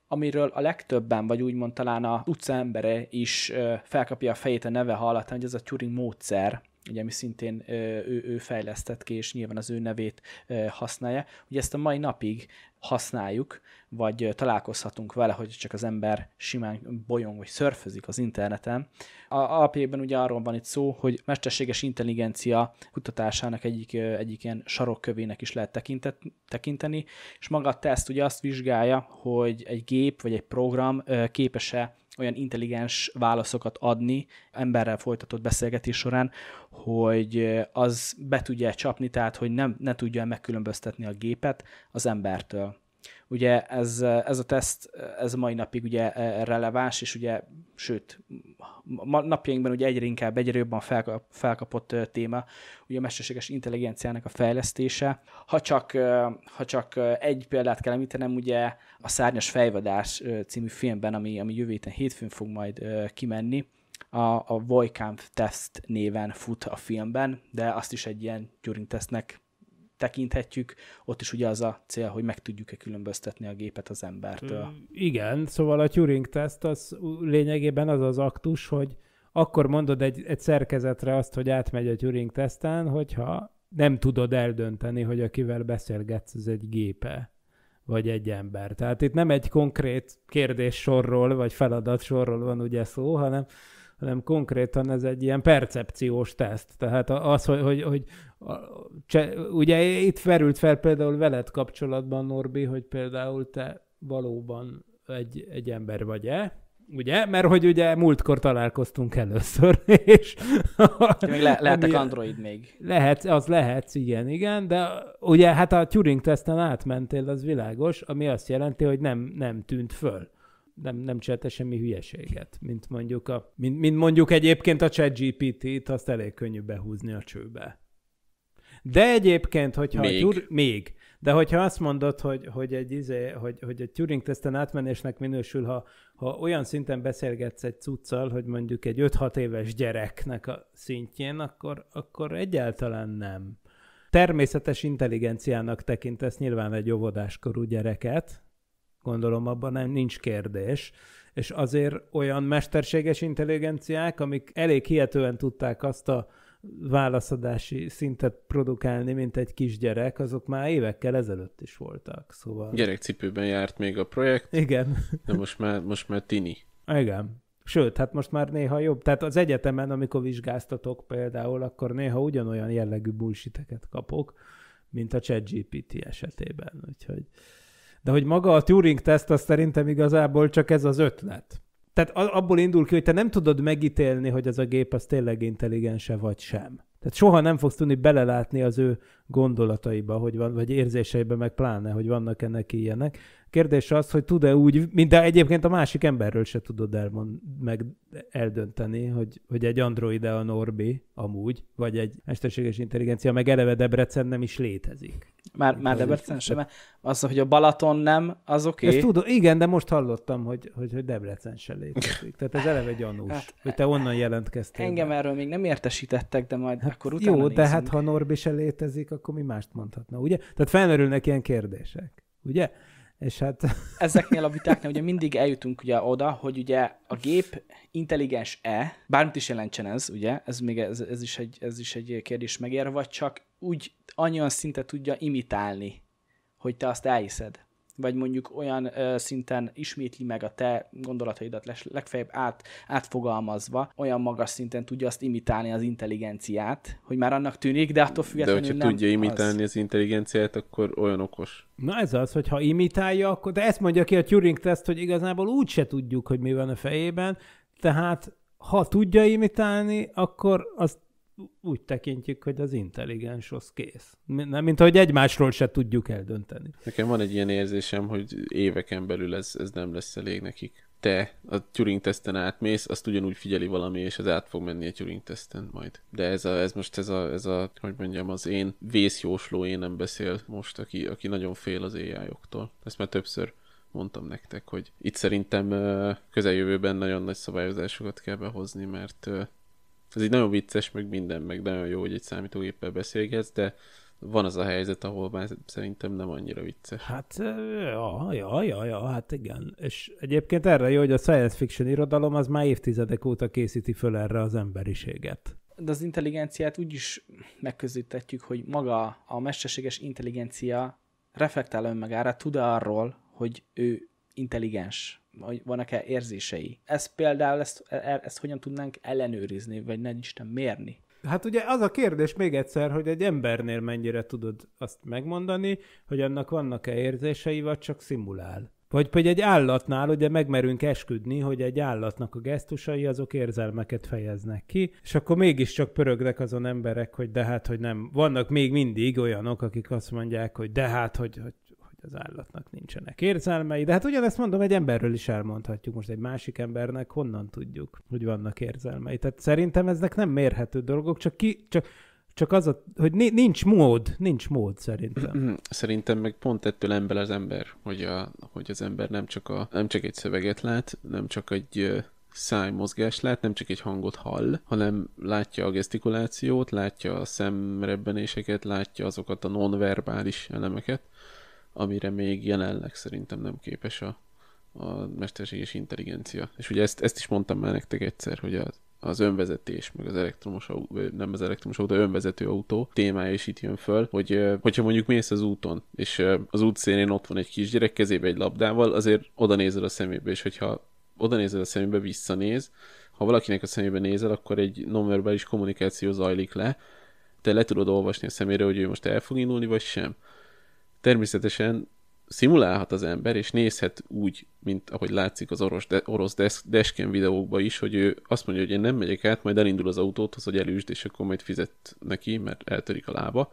Amiről a legtöbben, vagy úgymond talán a utca embere is ö, felkapja a fejét a neve hallatán, hogy ez a Turing módszer, ugye, ami szintén ő, ő fejlesztett ki, és nyilván az ő nevét használja, hogy ezt a mai napig használjuk, vagy találkozhatunk vele, hogy csak az ember simán bolyong, vagy szörfözik az interneten. A alapjában ugye arról van itt szó, hogy mesterséges intelligencia kutatásának egyik, egyik ilyen sarokkövének is lehet tekintet, tekinteni, és maga a teszt ugye azt vizsgálja, hogy egy gép vagy egy program képes-e olyan intelligens válaszokat adni emberrel folytatott beszélgetés során, hogy az be tudja csapni, tehát hogy nem, ne tudja megkülönböztetni a gépet az embertől. Ugye ez, ez a teszt, ez mai napig ugye e, releváns, és ugye, sőt, napjainkban ugye egyre inkább, egyre jobban felkap, felkapott téma, ugye a mesterséges intelligenciának a fejlesztése. Ha csak, ha csak egy példát kell említenem, ugye a Szárnyas fejvadás című filmben, ami, ami jövő héten hétfőn fog majd kimenni, a, a Voicamp test néven fut a filmben, de azt is egy ilyen Turing tesztnek tekinthetjük. Ott is ugye az a cél, hogy meg tudjuk-e különböztetni a gépet az embertől. Mm, igen, szóval a Turing teszt az lényegében az az aktus, hogy akkor mondod egy, egy szerkezetre azt, hogy átmegy a Turing tesztán, hogyha nem tudod eldönteni, hogy akivel beszélgetsz, az egy gépe vagy egy ember. Tehát itt nem egy konkrét kérdéssorról, vagy feladatsorról van ugye szó, hanem hanem konkrétan ez egy ilyen percepciós teszt. Tehát az, hogy, hogy, hogy a, cse, ugye itt verült fel például veled kapcsolatban, Norbi, hogy például te valóban egy, egy ember vagy-e, ugye? Mert hogy ugye múltkor találkoztunk először, és... Még le- lehetek ami, Android még. Lehet, az lehet, igen, igen, de ugye hát a Turing teszten átmentél, az világos, ami azt jelenti, hogy nem, nem tűnt föl nem, nem csinálta semmi hülyeséget, mint mondjuk, a, mint, mint mondjuk egyébként a ChatGPT-t, azt elég könnyű behúzni a csőbe. De egyébként, hogyha még. A gyur, még. De hogyha azt mondod, hogy, hogy, egy, izé, hogy, hogy a Turing teszten átmenésnek minősül, ha, ha olyan szinten beszélgetsz egy cuccal, hogy mondjuk egy 5-6 éves gyereknek a szintjén, akkor, akkor egyáltalán nem. Természetes intelligenciának tekintesz nyilván egy óvodáskorú gyereket, gondolom abban nem nincs kérdés, és azért olyan mesterséges intelligenciák, amik elég hihetően tudták azt a válaszadási szintet produkálni, mint egy kisgyerek, azok már évekkel ezelőtt is voltak, szóval... Gyerekcipőben járt még a projekt. Igen. De most már, most már tini. Igen. Sőt, hát most már néha jobb. Tehát az egyetemen, amikor vizsgáztatok például, akkor néha ugyanolyan jellegű bullshiteket kapok, mint a ChatGPT esetében, úgyhogy... De hogy maga a Turing-teszt az szerintem igazából csak ez az ötlet. Tehát abból indul ki, hogy te nem tudod megítélni, hogy ez a gép az tényleg intelligense vagy sem. Tehát soha nem fogsz tudni belelátni az ő gondolataiba, hogy van, vagy érzéseibe, meg pláne, hogy vannak ennek ilyenek. Kérdés az, hogy tud-e úgy, mint de egyébként a másik emberről se tudod elmond, meg eldönteni, hogy, hogy egy androide a Norbi amúgy, vagy egy mesterséges intelligencia, meg eleve Debrecen nem is létezik. Már, már Debrecen sem? De... Az, hogy a Balaton nem, az oké. Okay. tudom, igen, de most hallottam, hogy, hogy, hogy Debrecen sem létezik. Tehát ez eleve gyanús, hát, hogy te onnan jelentkeztél. Engem be. erről még nem értesítettek, de majd hát akkor utána Jó, nézünk. de hát ha Norbi se létezik, akkor akkor mi mást mondhatna, ugye? Tehát felmerülnek ilyen kérdések, ugye? És hát... Ezeknél a vitáknál ugye mindig eljutunk ugye oda, hogy ugye a gép intelligens-e, bármit is jelentsen ez, ugye, ez még ez, ez, is, egy, ez is egy kérdés megér, vagy csak úgy annyian szinte tudja imitálni, hogy te azt elhiszed vagy mondjuk olyan ö, szinten ismétli meg a te gondolataidat legfeljebb át, átfogalmazva, olyan magas szinten tudja azt imitálni az intelligenciát, hogy már annak tűnik, de attól függetlenül de hogyha nem tudja imitálni az... az intelligenciát, akkor olyan okos. Na ez az, hogyha imitálja, akkor, de ezt mondja ki a Turing teszt, hogy igazából úgy se tudjuk, hogy mi van a fejében, tehát ha tudja imitálni, akkor az úgy tekintjük, hogy az intelligens az kész. Nem, mint hogy egymásról se tudjuk eldönteni. Nekem van egy ilyen érzésem, hogy éveken belül ez, ez nem lesz elég nekik. Te a Turing teszten átmész, azt ugyanúgy figyeli valami, és az át fog menni a Turing teszten majd. De ez, a, ez most ez a, ez a, hogy mondjam, az én vészjósló én nem beszél most, aki, aki nagyon fél az ai Ezt már többször mondtam nektek, hogy itt szerintem közeljövőben nagyon nagy szabályozásokat kell behozni, mert ez így nagyon vicces, meg minden, meg nagyon jó, hogy egy számítógéppel beszélgetsz, de van az a helyzet, ahol már szerintem nem annyira vicces. Hát, ja, ja, ja, ja, hát igen. És egyébként erre jó, hogy a science fiction irodalom az már évtizedek óta készíti föl erre az emberiséget. De az intelligenciát úgy is megközítetjük, hogy maga a mesterséges intelligencia reflektál önmagára, tud arról, hogy ő intelligens hogy vannak-e érzései. Ez például, ezt, e, e, ezt hogyan tudnánk ellenőrizni, vagy nem Isten mérni? Hát ugye az a kérdés még egyszer, hogy egy embernél mennyire tudod azt megmondani, hogy annak vannak-e érzései, vagy csak szimulál. Vagy hogy egy állatnál ugye megmerünk esküdni, hogy egy állatnak a gesztusai azok érzelmeket fejeznek ki, és akkor mégiscsak pörögnek azon emberek, hogy de hát, hogy nem. Vannak még mindig olyanok, akik azt mondják, hogy de hát, hogy, hogy az állatnak nincsenek érzelmei, de hát ugyanezt mondom, egy emberről is elmondhatjuk most egy másik embernek, honnan tudjuk, hogy vannak érzelmei. Tehát szerintem eznek nem mérhető dolgok, csak ki, csak csak az a, hogy nincs mód, nincs mód szerintem. Mm-hmm. Szerintem meg pont ettől ember az ember, hogy, a, hogy az ember nem csak, a, nem csak egy szöveget lát, nem csak egy szájmozgás lát, nem csak egy hangot hall, hanem látja a gesztikulációt, látja a szemrebbenéseket, látja azokat a nonverbális elemeket, amire még jelenleg szerintem nem képes a, a mesterséges intelligencia. És ugye ezt, ezt is mondtam már nektek egyszer, hogy az, az önvezetés, meg az elektromos autó, nem az elektromos autó, önvezető autó témája is itt jön föl, hogy hogyha mondjuk mész az úton, és az útszénén ott van egy kisgyerek kezébe egy labdával, azért oda nézel a szemébe, és hogyha oda nézel a szemébe, visszanéz, ha valakinek a szemébe nézel, akkor egy nonverbális kommunikáció zajlik le, te le tudod olvasni a szemére, hogy ő most el fog indulni, vagy sem természetesen szimulálhat az ember, és nézhet úgy, mint ahogy látszik az orosz, de, orosz desk, videókban is, hogy ő azt mondja, hogy én nem megyek át, majd elindul az autóthoz, hogy elüsd, és akkor majd fizet neki, mert eltörik a lába.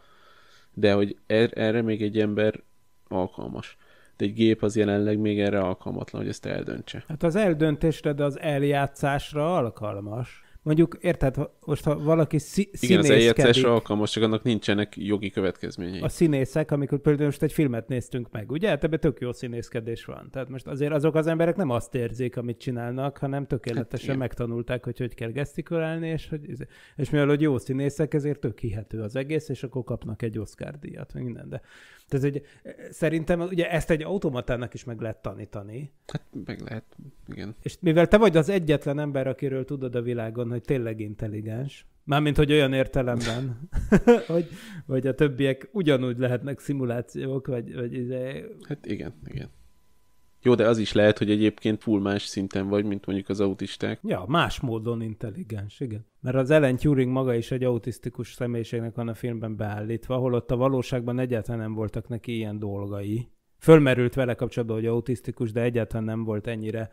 De hogy er, erre még egy ember alkalmas. De egy gép az jelenleg még erre alkalmatlan, hogy ezt eldöntse. Hát az eldöntésre, de az eljátszásra alkalmas. Mondjuk, érted, most ha valaki szí- Igen, az eljegyzés alkalmas, csak annak nincsenek jogi következményei. A színészek, amikor például most egy filmet néztünk meg, ugye? Hát ebben tök jó színészkedés van. Tehát most azért azok az emberek nem azt érzik, amit csinálnak, hanem tökéletesen hát, megtanulták, hogy hogy kell gesztikulálni, és, hogy, izé- és mivel hogy jó színészek, ezért tök hihető az egész, és akkor kapnak egy Oscar díjat, meg minden. De, tehát, egy, eh, szerintem ugye ezt egy automatának is meg lehet tanítani. Hát meg lehet, igen. És mivel te vagy az egyetlen ember, akiről tudod a világon, benne, hogy tényleg intelligens. Mármint, hogy olyan értelemben, hogy, hogy a többiek ugyanúgy lehetnek szimulációk, vagy... vagy izé... Hát igen, igen. Jó, de az is lehet, hogy egyébként full más szinten vagy, mint mondjuk az autisták. Ja, más módon intelligens, igen. Mert az Ellen Turing maga is egy autisztikus személyiségnek van a filmben beállítva, holott a valóságban egyáltalán nem voltak neki ilyen dolgai. Fölmerült vele kapcsolatban, hogy autisztikus, de egyáltalán nem volt ennyire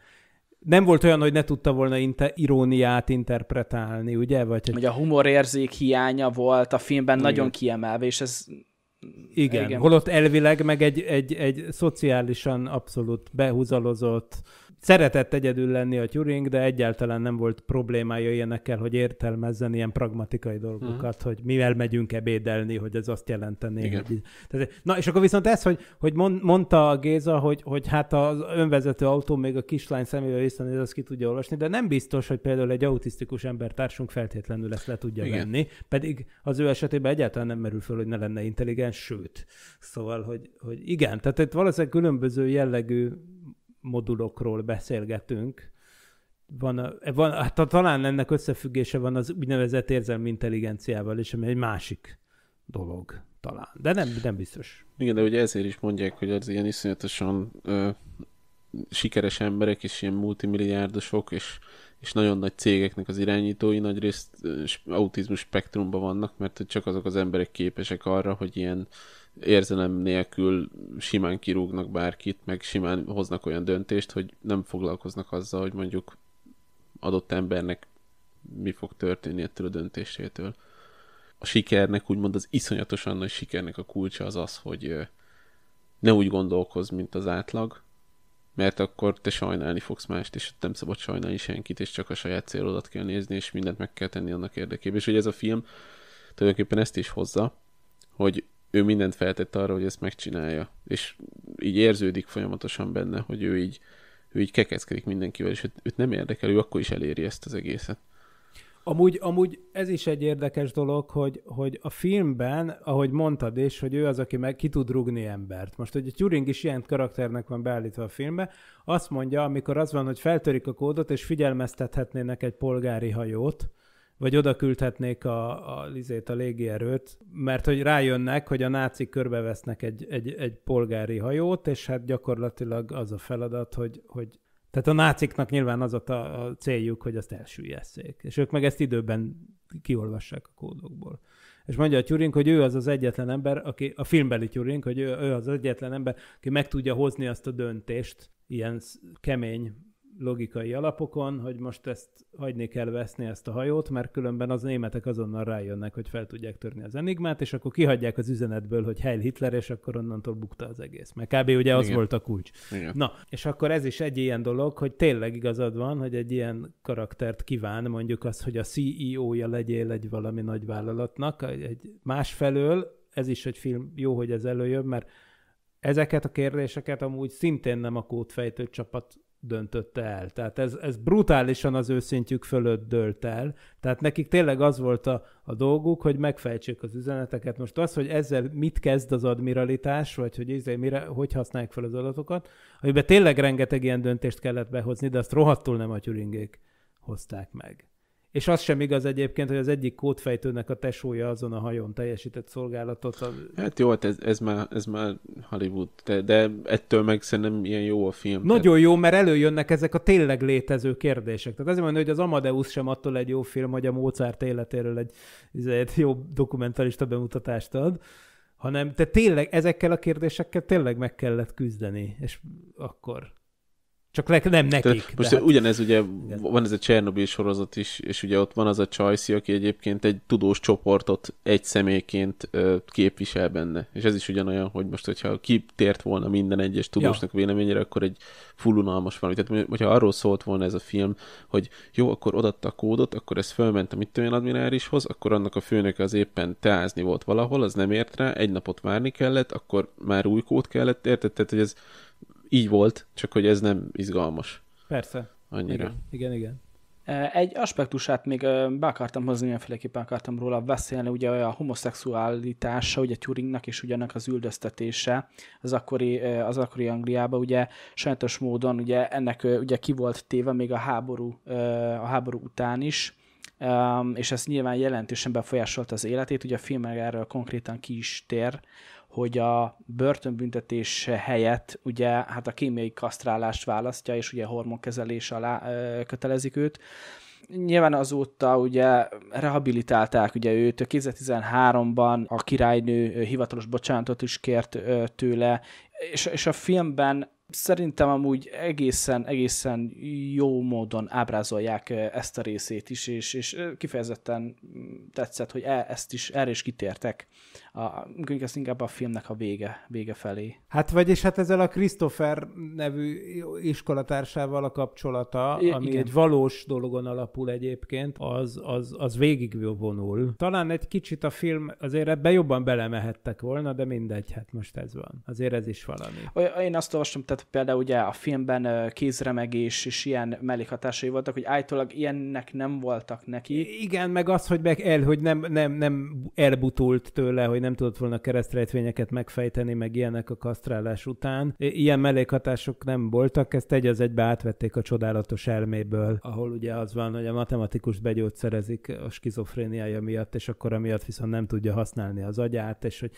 nem volt olyan, hogy ne tudta volna inter- iróniát interpretálni, ugye? Vagy hogy... a humorérzék hiánya volt a filmben igen. nagyon kiemelve, és ez igen, igen, holott elvileg meg egy, egy, egy szociálisan abszolút behúzalozott, szeretett egyedül lenni a Turing, de egyáltalán nem volt problémája ilyenekkel, hogy értelmezzen ilyen pragmatikai dolgokat, uh-huh. hogy mivel megyünk ebédelni, hogy ez azt jelentené. Hogy... Tehát, na, és akkor viszont ez, hogy, hogy mondta a Géza, hogy, hogy hát az önvezető autó még a kislány szemével visszanéz, azt ki tudja olvasni, de nem biztos, hogy például egy autisztikus embertársunk feltétlenül ezt le tudja Igen. venni, pedig az ő esetében egyáltalán nem merül föl, hogy ne lenne intelligens, sőt. Szóval, hogy, hogy igen, tehát itt valószínűleg különböző jellegű modulokról beszélgetünk. Van, van, hát talán ennek összefüggése van az úgynevezett érzelmi intelligenciával, és ami egy másik dolog talán, de nem, nem biztos. Igen, de ugye ezért is mondják, hogy az ilyen iszonyatosan ö, sikeres emberek, és ilyen multimilliárdosok, és, és nagyon nagy cégeknek az irányítói nagyrészt autizmus spektrumban vannak, mert csak azok az emberek képesek arra, hogy ilyen érzelem nélkül simán kirúgnak bárkit, meg simán hoznak olyan döntést, hogy nem foglalkoznak azzal, hogy mondjuk adott embernek mi fog történni ettől a döntésétől. A sikernek úgymond az iszonyatosan nagy sikernek a kulcsa az az, hogy ne úgy gondolkoz, mint az átlag, mert akkor te sajnálni fogsz mást, és nem szabad sajnálni senkit, és csak a saját célodat kell nézni, és mindent meg kell tenni annak érdekében. És hogy ez a film tulajdonképpen ezt is hozza, hogy ő mindent feltett arra, hogy ezt megcsinálja. És így érződik folyamatosan benne, hogy ő így, ő így kekeckedik mindenkivel, és őt, őt nem érdekel, ő akkor is eléri ezt az egészet. Amúgy, amúgy ez is egy érdekes dolog, hogy, hogy a filmben, ahogy mondtad is, hogy ő az, aki meg ki tud rugni embert. Most, hogy a Turing is ilyen karakternek van beállítva a filmbe, azt mondja, amikor az van, hogy feltörik a kódot, és figyelmeztethetnének egy polgári hajót, vagy oda küldhetnék a, a, lizét, a légierőt, mert hogy rájönnek, hogy a nácik körbevesznek egy, egy, egy polgári hajót, és hát gyakorlatilag az a feladat, hogy, hogy tehát a náciknak nyilván az a, a céljuk, hogy azt elsüllyesszék. és ők meg ezt időben kiolvassák a kódokból. És mondja a Turing, hogy ő az az egyetlen ember, aki, a filmbeli Turing, hogy ő, ő az egyetlen ember, aki meg tudja hozni azt a döntést, ilyen kemény logikai alapokon, hogy most ezt hagyni kell veszni ezt a hajót, mert különben az németek azonnal rájönnek, hogy fel tudják törni az enigmát, és akkor kihagyják az üzenetből, hogy Heil Hitler, és akkor onnantól bukta az egész. Mert kb. ugye Igen. az volt a kulcs. Igen. Na, és akkor ez is egy ilyen dolog, hogy tényleg igazad van, hogy egy ilyen karaktert kíván, mondjuk az, hogy a CEO-ja legyél egy valami nagy vállalatnak, egy másfelől, ez is egy film, jó, hogy ez előjön, mert ezeket a kérdéseket amúgy szintén nem a kódfejtő csapat döntötte el. Tehát ez, ez brutálisan az ő szintjük fölött dölt el. Tehát nekik tényleg az volt a, a dolguk, hogy megfejtsék az üzeneteket. Most az, hogy ezzel mit kezd az admiralitás, vagy hogy ezzel izé mire, hogy használják fel az adatokat, amiben tényleg rengeteg ilyen döntést kellett behozni, de azt rohadtul nem a tyüringék hozták meg. És az sem igaz egyébként, hogy az egyik kódfejtőnek a tesója azon a hajón teljesített szolgálatot. Az... Hát jó, hát ez, ez, már, ez már Hollywood, de, de ettől meg szerintem ilyen jó a film. Nagyon tehát... jó, mert előjönnek ezek a tényleg létező kérdések. Tehát azért mondom, hogy az Amadeus sem attól egy jó film, hogy a Mozart életéről egy, izé, egy jó dokumentarista bemutatást ad, hanem te tényleg ezekkel a kérdésekkel tényleg meg kellett küzdeni, és akkor csak le, nem nekik. Tehát, most hát... ugyanez ugye, igen. van ez a Csernobil sorozat is, és ugye ott van az a Csajci, aki egyébként egy tudós csoportot egy személyként ö, képvisel benne. És ez is ugyanolyan, hogy most, hogyha kitért volna minden egyes tudósnak ja. véleményére, akkor egy full unalmas valami. Tehát, hogyha arról szólt volna ez a film, hogy jó, akkor odatta a kódot, akkor ez fölment a mit tudom admirálishoz, akkor annak a főnöke az éppen teázni volt valahol, az nem ért rá, egy napot várni kellett, akkor már új kód kellett, érted? Tehát, hogy ez így volt, csak hogy ez nem izgalmas. Persze. Annyira. Igen, igen. igen. Egy aspektusát még be akartam hozni, mindenféleképpen akartam róla beszélni, ugye a homoszexualitása, ugye Turingnak és ugyanak az üldöztetése az akkori, az akkori Angliában, ugye sajátos módon ugye ennek ugye ki volt téve még a háború, a háború után is, és ez nyilván jelentősen befolyásolta az életét, ugye a film erről konkrétan ki is tér, hogy a börtönbüntetés helyett ugye hát a kémiai kasztrálást választja, és ugye hormonkezelés alá ö, kötelezik őt. Nyilván azóta ugye rehabilitálták ugye őt, 2013-ban a királynő hivatalos bocsánatot is kért ö, tőle, és, és a filmben szerintem amúgy egészen, egészen jó módon ábrázolják ezt a részét is, és, és kifejezetten tetszett, hogy e, ezt is, erre is kitértek a, a, inkább a filmnek a vége, vége felé. Hát vagyis hát ezzel a Christopher nevű iskolatársával a kapcsolata, I- ami igen. egy valós dologon alapul egyébként, az, az, az végigvonul. Talán egy kicsit a film azért ebbe jobban belemehettek volna, de mindegy, hát most ez van. Azért ez is valami. Én azt olvastam, tehát például ugye a filmben kézremegés és ilyen mellékhatásai voltak, hogy állítólag ilyennek nem voltak neki. Igen, meg az, hogy meg el, hogy nem, nem, nem elbutult tőle, hogy nem tudott volna keresztrejtvényeket megfejteni, meg ilyenek a kasztrálás után. Ilyen mellékhatások nem voltak, ezt egy az egybe átvették a csodálatos elméből, ahol ugye az van, hogy a matematikus begyógyszerezik a skizofréniája miatt, és akkor amiatt viszont nem tudja használni az agyát, és hogy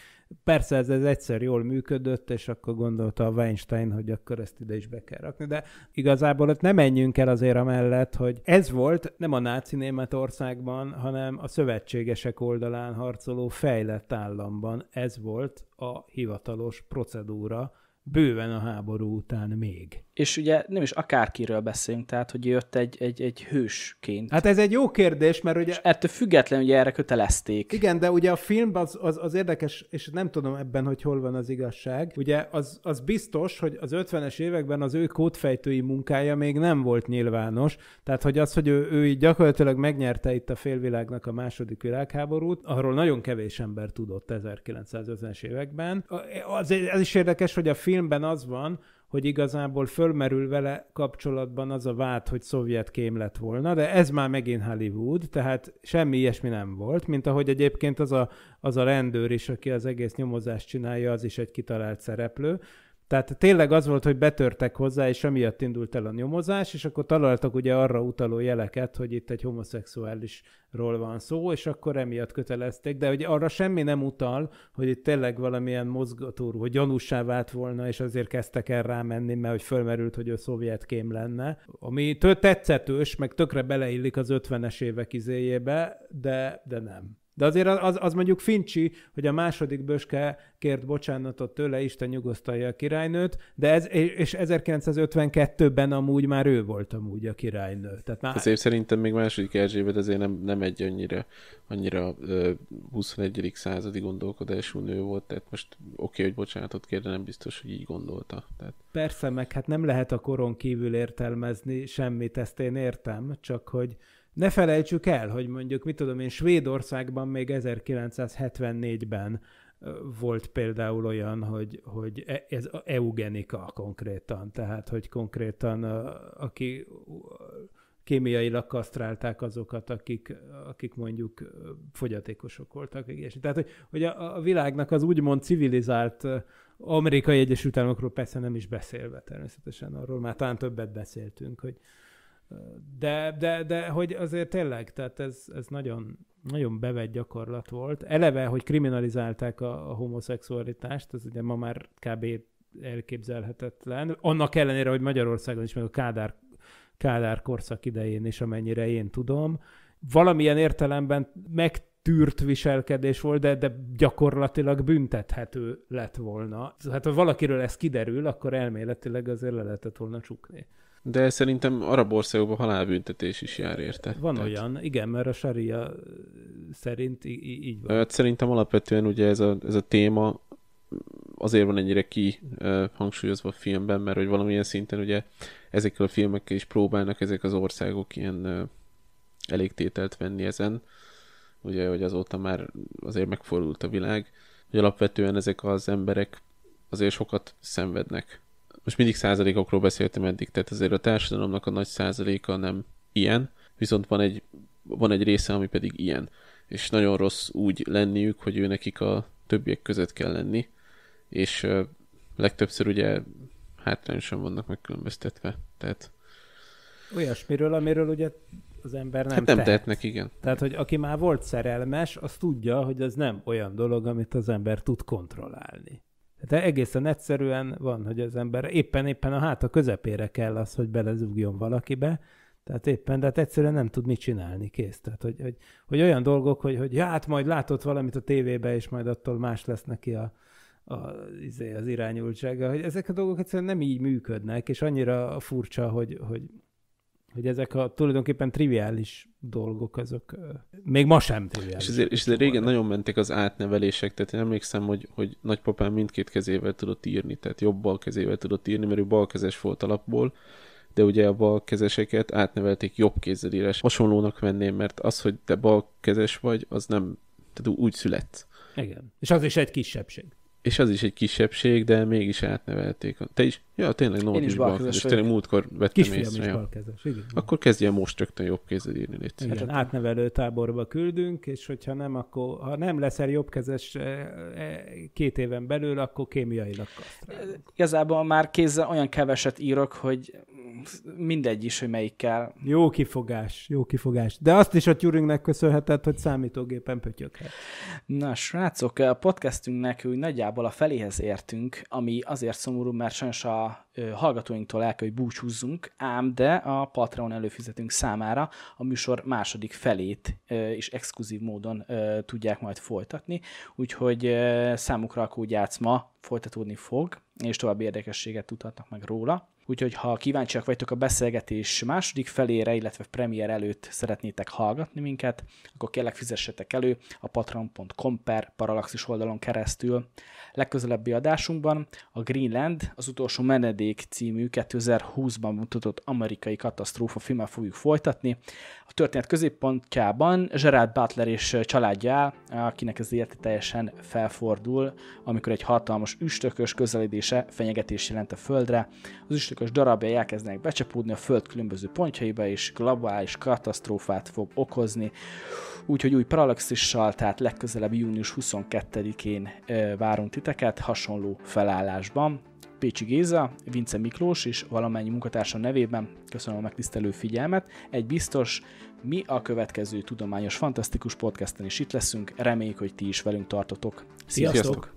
Persze ez, ez egyszer jól működött, és akkor gondolta a Weinstein, hogy akkor ezt ide is be kell rakni, de igazából ott nem menjünk el azért amellett, hogy ez volt nem a náci Németországban, hanem a szövetségesek oldalán harcoló fejlett államban. Ez volt a hivatalos procedúra bőven a háború után még és ugye nem is akárkiről beszélünk, tehát hogy jött egy, egy, egy hősként. Hát ez egy jó kérdés, mert ugye... És ettől függetlenül ugye erre kötelezték. Igen, de ugye a film az, az, az érdekes, és nem tudom ebben, hogy hol van az igazság. Ugye az, az biztos, hogy az 50-es években az ő kódfejtői munkája még nem volt nyilvános, tehát hogy az, hogy ő, ő gyakorlatilag megnyerte itt a félvilágnak a második világháborút, arról nagyon kevés ember tudott 1950-es években. Az, az is érdekes, hogy a filmben az van, hogy igazából fölmerül vele kapcsolatban az a vád, hogy szovjet kém lett volna, de ez már megint Hollywood, tehát semmi ilyesmi nem volt, mint ahogy egyébként az a, az a rendőr is, aki az egész nyomozást csinálja, az is egy kitalált szereplő. Tehát tényleg az volt, hogy betörtek hozzá, és amiatt indult el a nyomozás, és akkor találtak ugye arra utaló jeleket, hogy itt egy homoszexuálisról van szó, és akkor emiatt kötelezték, de hogy arra semmi nem utal, hogy itt tényleg valamilyen mozgatórú, hogy gyanúsá vált volna, és azért kezdtek el rámenni, mert hogy fölmerült, hogy ő kém lenne. Ami tetszetős, meg tökre beleillik az 50-es évek izéjébe, de, de nem. De azért az, az mondjuk fincsi, hogy a második böske kért bocsánatot tőle, Isten nyugosztalja a királynőt, de ez, és 1952-ben amúgy már ő volt amúgy a királynő. Tehát már... Azért szerintem még második Erzsébet azért nem, nem egy annyira, annyira 21. századi gondolkodású nő volt, tehát most oké, okay, hogy bocsánatot kér, de nem biztos, hogy így gondolta. Tehát... Persze, meg hát nem lehet a koron kívül értelmezni semmit, ezt én értem, csak hogy ne felejtsük el, hogy mondjuk, mit tudom én, Svédországban még 1974-ben volt például olyan, hogy, hogy e, ez eugenika konkrétan, tehát hogy konkrétan aki kémiailag kasztrálták azokat, akik, akik mondjuk fogyatékosok voltak. És, tehát, hogy, hogy a, a világnak az úgymond civilizált amerikai Egyesült Államokról persze nem is beszélve természetesen, arról már talán többet beszéltünk, hogy, de, de, de hogy azért tényleg, tehát ez, ez nagyon, nagyon bevett gyakorlat volt. Eleve, hogy kriminalizálták a, a homoszexualitást, az ugye ma már kb. elképzelhetetlen. Annak ellenére, hogy Magyarországon is, meg a Kádár, Kádár korszak idején is, amennyire én tudom, valamilyen értelemben meg tűrt viselkedés volt, de, de gyakorlatilag büntethető lett volna. Hát ha valakiről ez kiderül, akkor elméletileg azért le lehetett volna csukni. De szerintem arab országokban halálbüntetés is jár érte. Van Tehát... olyan, igen, mert a saria eh, szerint í- így van. Hát szerintem alapvetően ugye ez a, ez a téma azért van ennyire ki eh, hangsúlyozva a filmben, mert hogy valamilyen szinten ugye ezekkel a filmekkel is próbálnak ezek az országok ilyen eh, elégtételt venni ezen. Ugye, hogy azóta már azért megfordult a világ, hogy alapvetően ezek az emberek azért sokat szenvednek most mindig százalékokról beszéltem eddig, tehát azért a társadalomnak a nagy százaléka nem ilyen, viszont van egy, van egy része, ami pedig ilyen. És nagyon rossz úgy lenniük, hogy ő nekik a többiek között kell lenni, és legtöbbször ugye hátrányosan vannak megkülönböztetve. Tehát... Olyasmiről, amiről ugye az ember nem Hát nem tehet. tehetnek, igen. Tehát, hogy aki már volt szerelmes, az tudja, hogy ez nem olyan dolog, amit az ember tud kontrollálni. Tehát egészen egyszerűen van, hogy az ember éppen-éppen a háta közepére kell az, hogy belezúgjon valakibe, tehát éppen, de hát egyszerűen nem tud mit csinálni, kész. Tehát, hogy, hogy, hogy olyan dolgok, hogy, hogy hát majd látott valamit a tévébe, és majd attól más lesz neki a, a, izé, az irányultsága, hogy ezek a dolgok egyszerűen nem így működnek, és annyira furcsa, hogy, hogy hogy ezek a tulajdonképpen triviális dolgok, azok még ma sem triviális. És ezért, és ezért szóval régen nagyon mentek az átnevelések, tehát én emlékszem, hogy, hogy nagypapám mindkét kezével tudott írni, tehát jobb bal kezével tudott írni, mert ő balkezes volt alapból, de ugye a balkezeseket átnevelték jobb kézzel írás. Hasonlónak venném, mert az, hogy te balkezes vagy, az nem, tehát úgy születsz. Igen. És az is egy kisebbség és az is egy kisebbség, de mégis átnevelték. Te is? Ja, tényleg Nót is balkezes. Tényleg múltkor vettem Kisfiam észre. is balkezes, igen. Akkor kezdje most rögtön jobb kézzel írni, légy. Hát igen. átnevelő táborba küldünk, és hogyha nem, akkor, ha nem leszel jobbkezes eh, eh, két éven belül, akkor kémiailag kasztrálunk. Igazából már kézzel olyan keveset írok, hogy mindegy is, hogy melyikkel. Jó kifogás, jó kifogás. De azt is a Turingnek köszönheted, hogy számítógépen pötyöghet. Na, srácok, a podcastünknek úgy nagyjából a feléhez értünk, ami azért szomorú, mert sajnos a hallgatóinktól el kell, hogy búcsúzzunk, ám de a Patreon előfizetünk számára a műsor második felét is exkluzív módon tudják majd folytatni, úgyhogy számukra a kódjátszma folytatódni fog, és további érdekességet tudhatnak meg róla úgyhogy ha kíváncsiak vagytok a beszélgetés második felére, illetve premier előtt szeretnétek hallgatni minket, akkor kérlek fizessetek elő a patron.com per paralaxis oldalon keresztül. Legközelebbi adásunkban a Greenland, az utolsó menedék című 2020-ban mutatott amerikai katasztrófa filmmel fogjuk folytatni. A történet középpontjában Gerard Butler és családja áll, akinek ez élete teljesen felfordul, amikor egy hatalmas üstökös közeledése fenyegetés jelent a földre. Az üstök játékos darabjai elkezdenek becsapódni a föld különböző pontjaiba, és globális katasztrófát fog okozni. Úgyhogy új paralaxissal, tehát legközelebb június 22-én várunk titeket hasonló felállásban. Pécsi Géza, Vince Miklós és valamennyi munkatársa nevében köszönöm a megtisztelő figyelmet. Egy biztos, mi a következő tudományos fantasztikus podcasten is itt leszünk, reméljük, hogy ti is velünk tartotok. Sziasztok! Sziasztok.